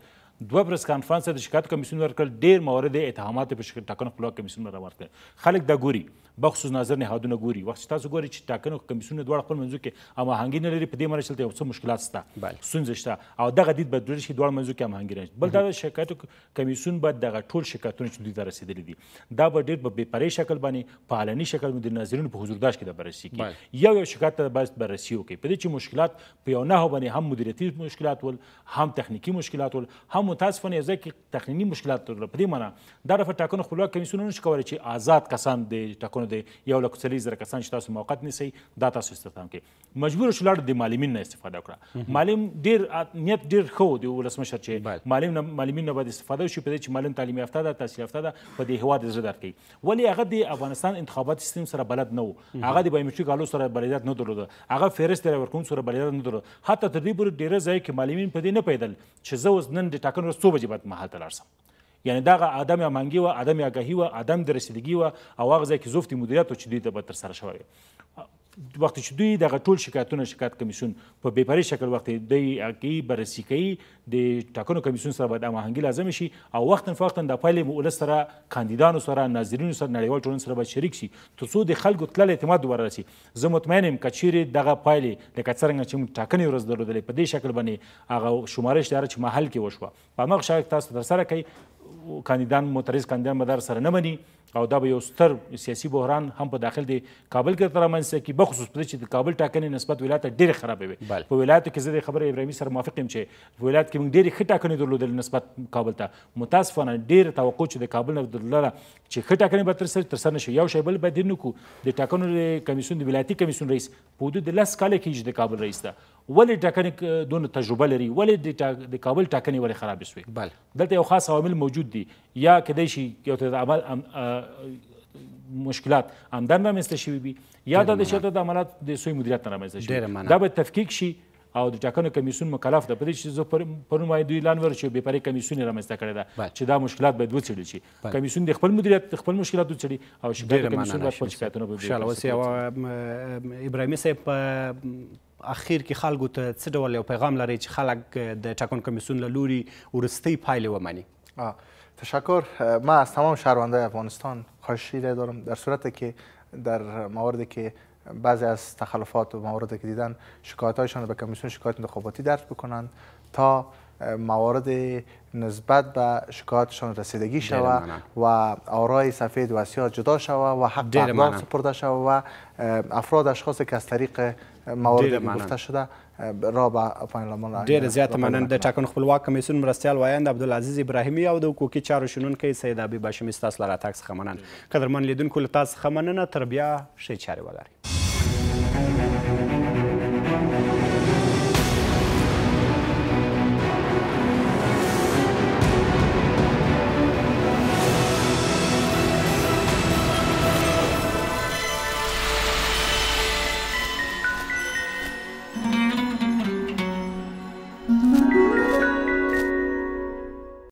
دوه پریس کانفرنس د شکایت کمیسیون ورکړل ډیر موارد اتهامات په شکل ټاکنو خپلواک کمیسیون را ورکړل خلک دا ګوري بخصوص ناظر نهادونه ګوري وخت تاسو ګوري چې ټاکنو کمیسیون دواړه خپل منځو کې هماهنګي نه لري په دې معنی چې یو څه مشکلات شته ستونزې شته او دغه دید به درې شي دواړه منځو کې هماهنګي راشي بل دا شکایت کمیسیون به دغه ټول شکایتونه چې دوی ته رسیدلي دي دا به ډېر په بېپرې شکل باندې په علني شکل باندې ناظرینو په حضورداشت کې د بررسي کې یو یو شکایت ته باید بررسي وکړي په دې چې مشکلات په یو نهو باندې هم مدیریتي مشکلات ول هم تخنیکی مشکلات ول هم متاسفانه یو ځای کې تخنینی مشکلات درلودل په دې معنی دا رفه ټاکنو خپلواک کمیسیون نه شي کولی چې آزاد کسان د ټاکنو کسانو دی یو لک څلوېښت زره کسان چې تاسو موقت نیسئ دا تاسو استخدام کړئ مجبور شو لاړ د معلمین نه استفاده وکړه معلم ډیر نیت ډیر ښه و د ولسمشر چې معلم نه معلمین نه باید استفاده وشي په دې چې معلم تعلیم یافته ده تحصیل یافته ده په دې هېواد زړه درکوي ولې هغه د افغانستان انتخابات سیستم سره بلد نه و هغه د بایومټریک آلو سره بلدیت نه درلوده هغه فهرست د ورکون سره بلدیت نه درلوده حتی تر دې پورې ډېره ځای کې معلمین په دې نه پوهېدل چې زه اوس نن د ټاکنو ورځ څو بجې باید محل ته لاړ شم یعنی دغه عدم امنګي و عدم آگاهي و عدم د رسیدګي و او هغه ځای کې زفت مدیریت و چې دوی ته به ترسره شوی وخت چې دوی دغه ټول شکایتونه شکایت کمیسون په بیپاری شکل وخت دوی هغه بررسی کوي د ټاکنو کمیسون سره باید هماهنګي لازم شي او وخت فوقتا د پایلې مؤله سره کاندیدانو سره ناظرینو سره نړیوال ټولنې سره باید شریک شي ترڅو د خلکو تلل اعتماد دوباره راسي زه مطمئن یم که چیرې دغه پایلې لکه څرنګه چې موږ ټاکنې ورځ درلودلې په دې شکل باندې هغه شمارش داره چې محل کې وشوه په هماغه شکل تاسو ترسره کوي کاندیدان معترض کاندیدان به در سره نه مني او دا به یو ستر سیاسي بحران هم په داخل دی کابل کې تر منځ کې بخصوص په چې د کابل ټاکنې نسبت ولایت ډېر خراب وي په ولایت کې زه د خبره ابراهیمي سره موافق یم چې ولایت کې موږ ډېر ښه ټاکنې درلودل نسبت کابل ته متاسفانه ډېر توقع چې د کابل نه درلله چې ښه ټاکنې به تر سره تر سره نشي یو شی بل باید نه کو د ټاکنو کمیسیون د ولایتي کمیسیون رئیس په حدود لس کال کې د کابل رئیس ده ولې ټاکنې دونه تجربه لري ولې د کابل ټاکنې ولې خرابې شوې بله دلته یو خاص عوامل موجود دي یا کېدای شي یو ته عمل مشکلات همدن رامنځته شوي وي یا دا د چې د عملات د سوی مدیریت نه رامنځته شوي دا باید تفکیک شي او د ټاکنو کمیسون مکلف ده په دې چې زه پرون وایي دوی اعلان ورکړ چې بې پرې کمیسون یې رامنځته کړی ده چې دا مشکلات باید وڅېړل شي کمیسون د خپل مدیریت د خپل مشکلات وڅېړي او شکایت کمیسون باید خپل شکایتونه انشاءالله اوس ابراهیمي صاحب اخیر کې خلکو ته څه ډول یو پیغام لري چې خلک د ټاکن کمیسیون له لوري وروستۍ پایلې ومني تشکر ما از تمام شهرونده افغانستان خواهش دارم در صورت که در مواردی که بعضی از تخلفات و مواردی که دیدن شکایت هایشان به کمیسیون شکایت انتخاباتی درج بکنند تا موارد نسبت به شکایتشان رسیدگی شود و آرای سفید و سیاه جدا شود و حق اقدام سپرده شوه و افراد اشخاص که از طریق موارد گفته شده را به پارلمان ډیر زیات مننه د ټاکن خپلواک کمیسیون مرستیال وایند عبد العزيز ابراهیمي او د حقوقي چارو شنونکي سید ابي باشمی ستاسو لپاره تاکس خمنن قدرمن لیدونکو له تاسو خمننه تر بیا شی چاري ولري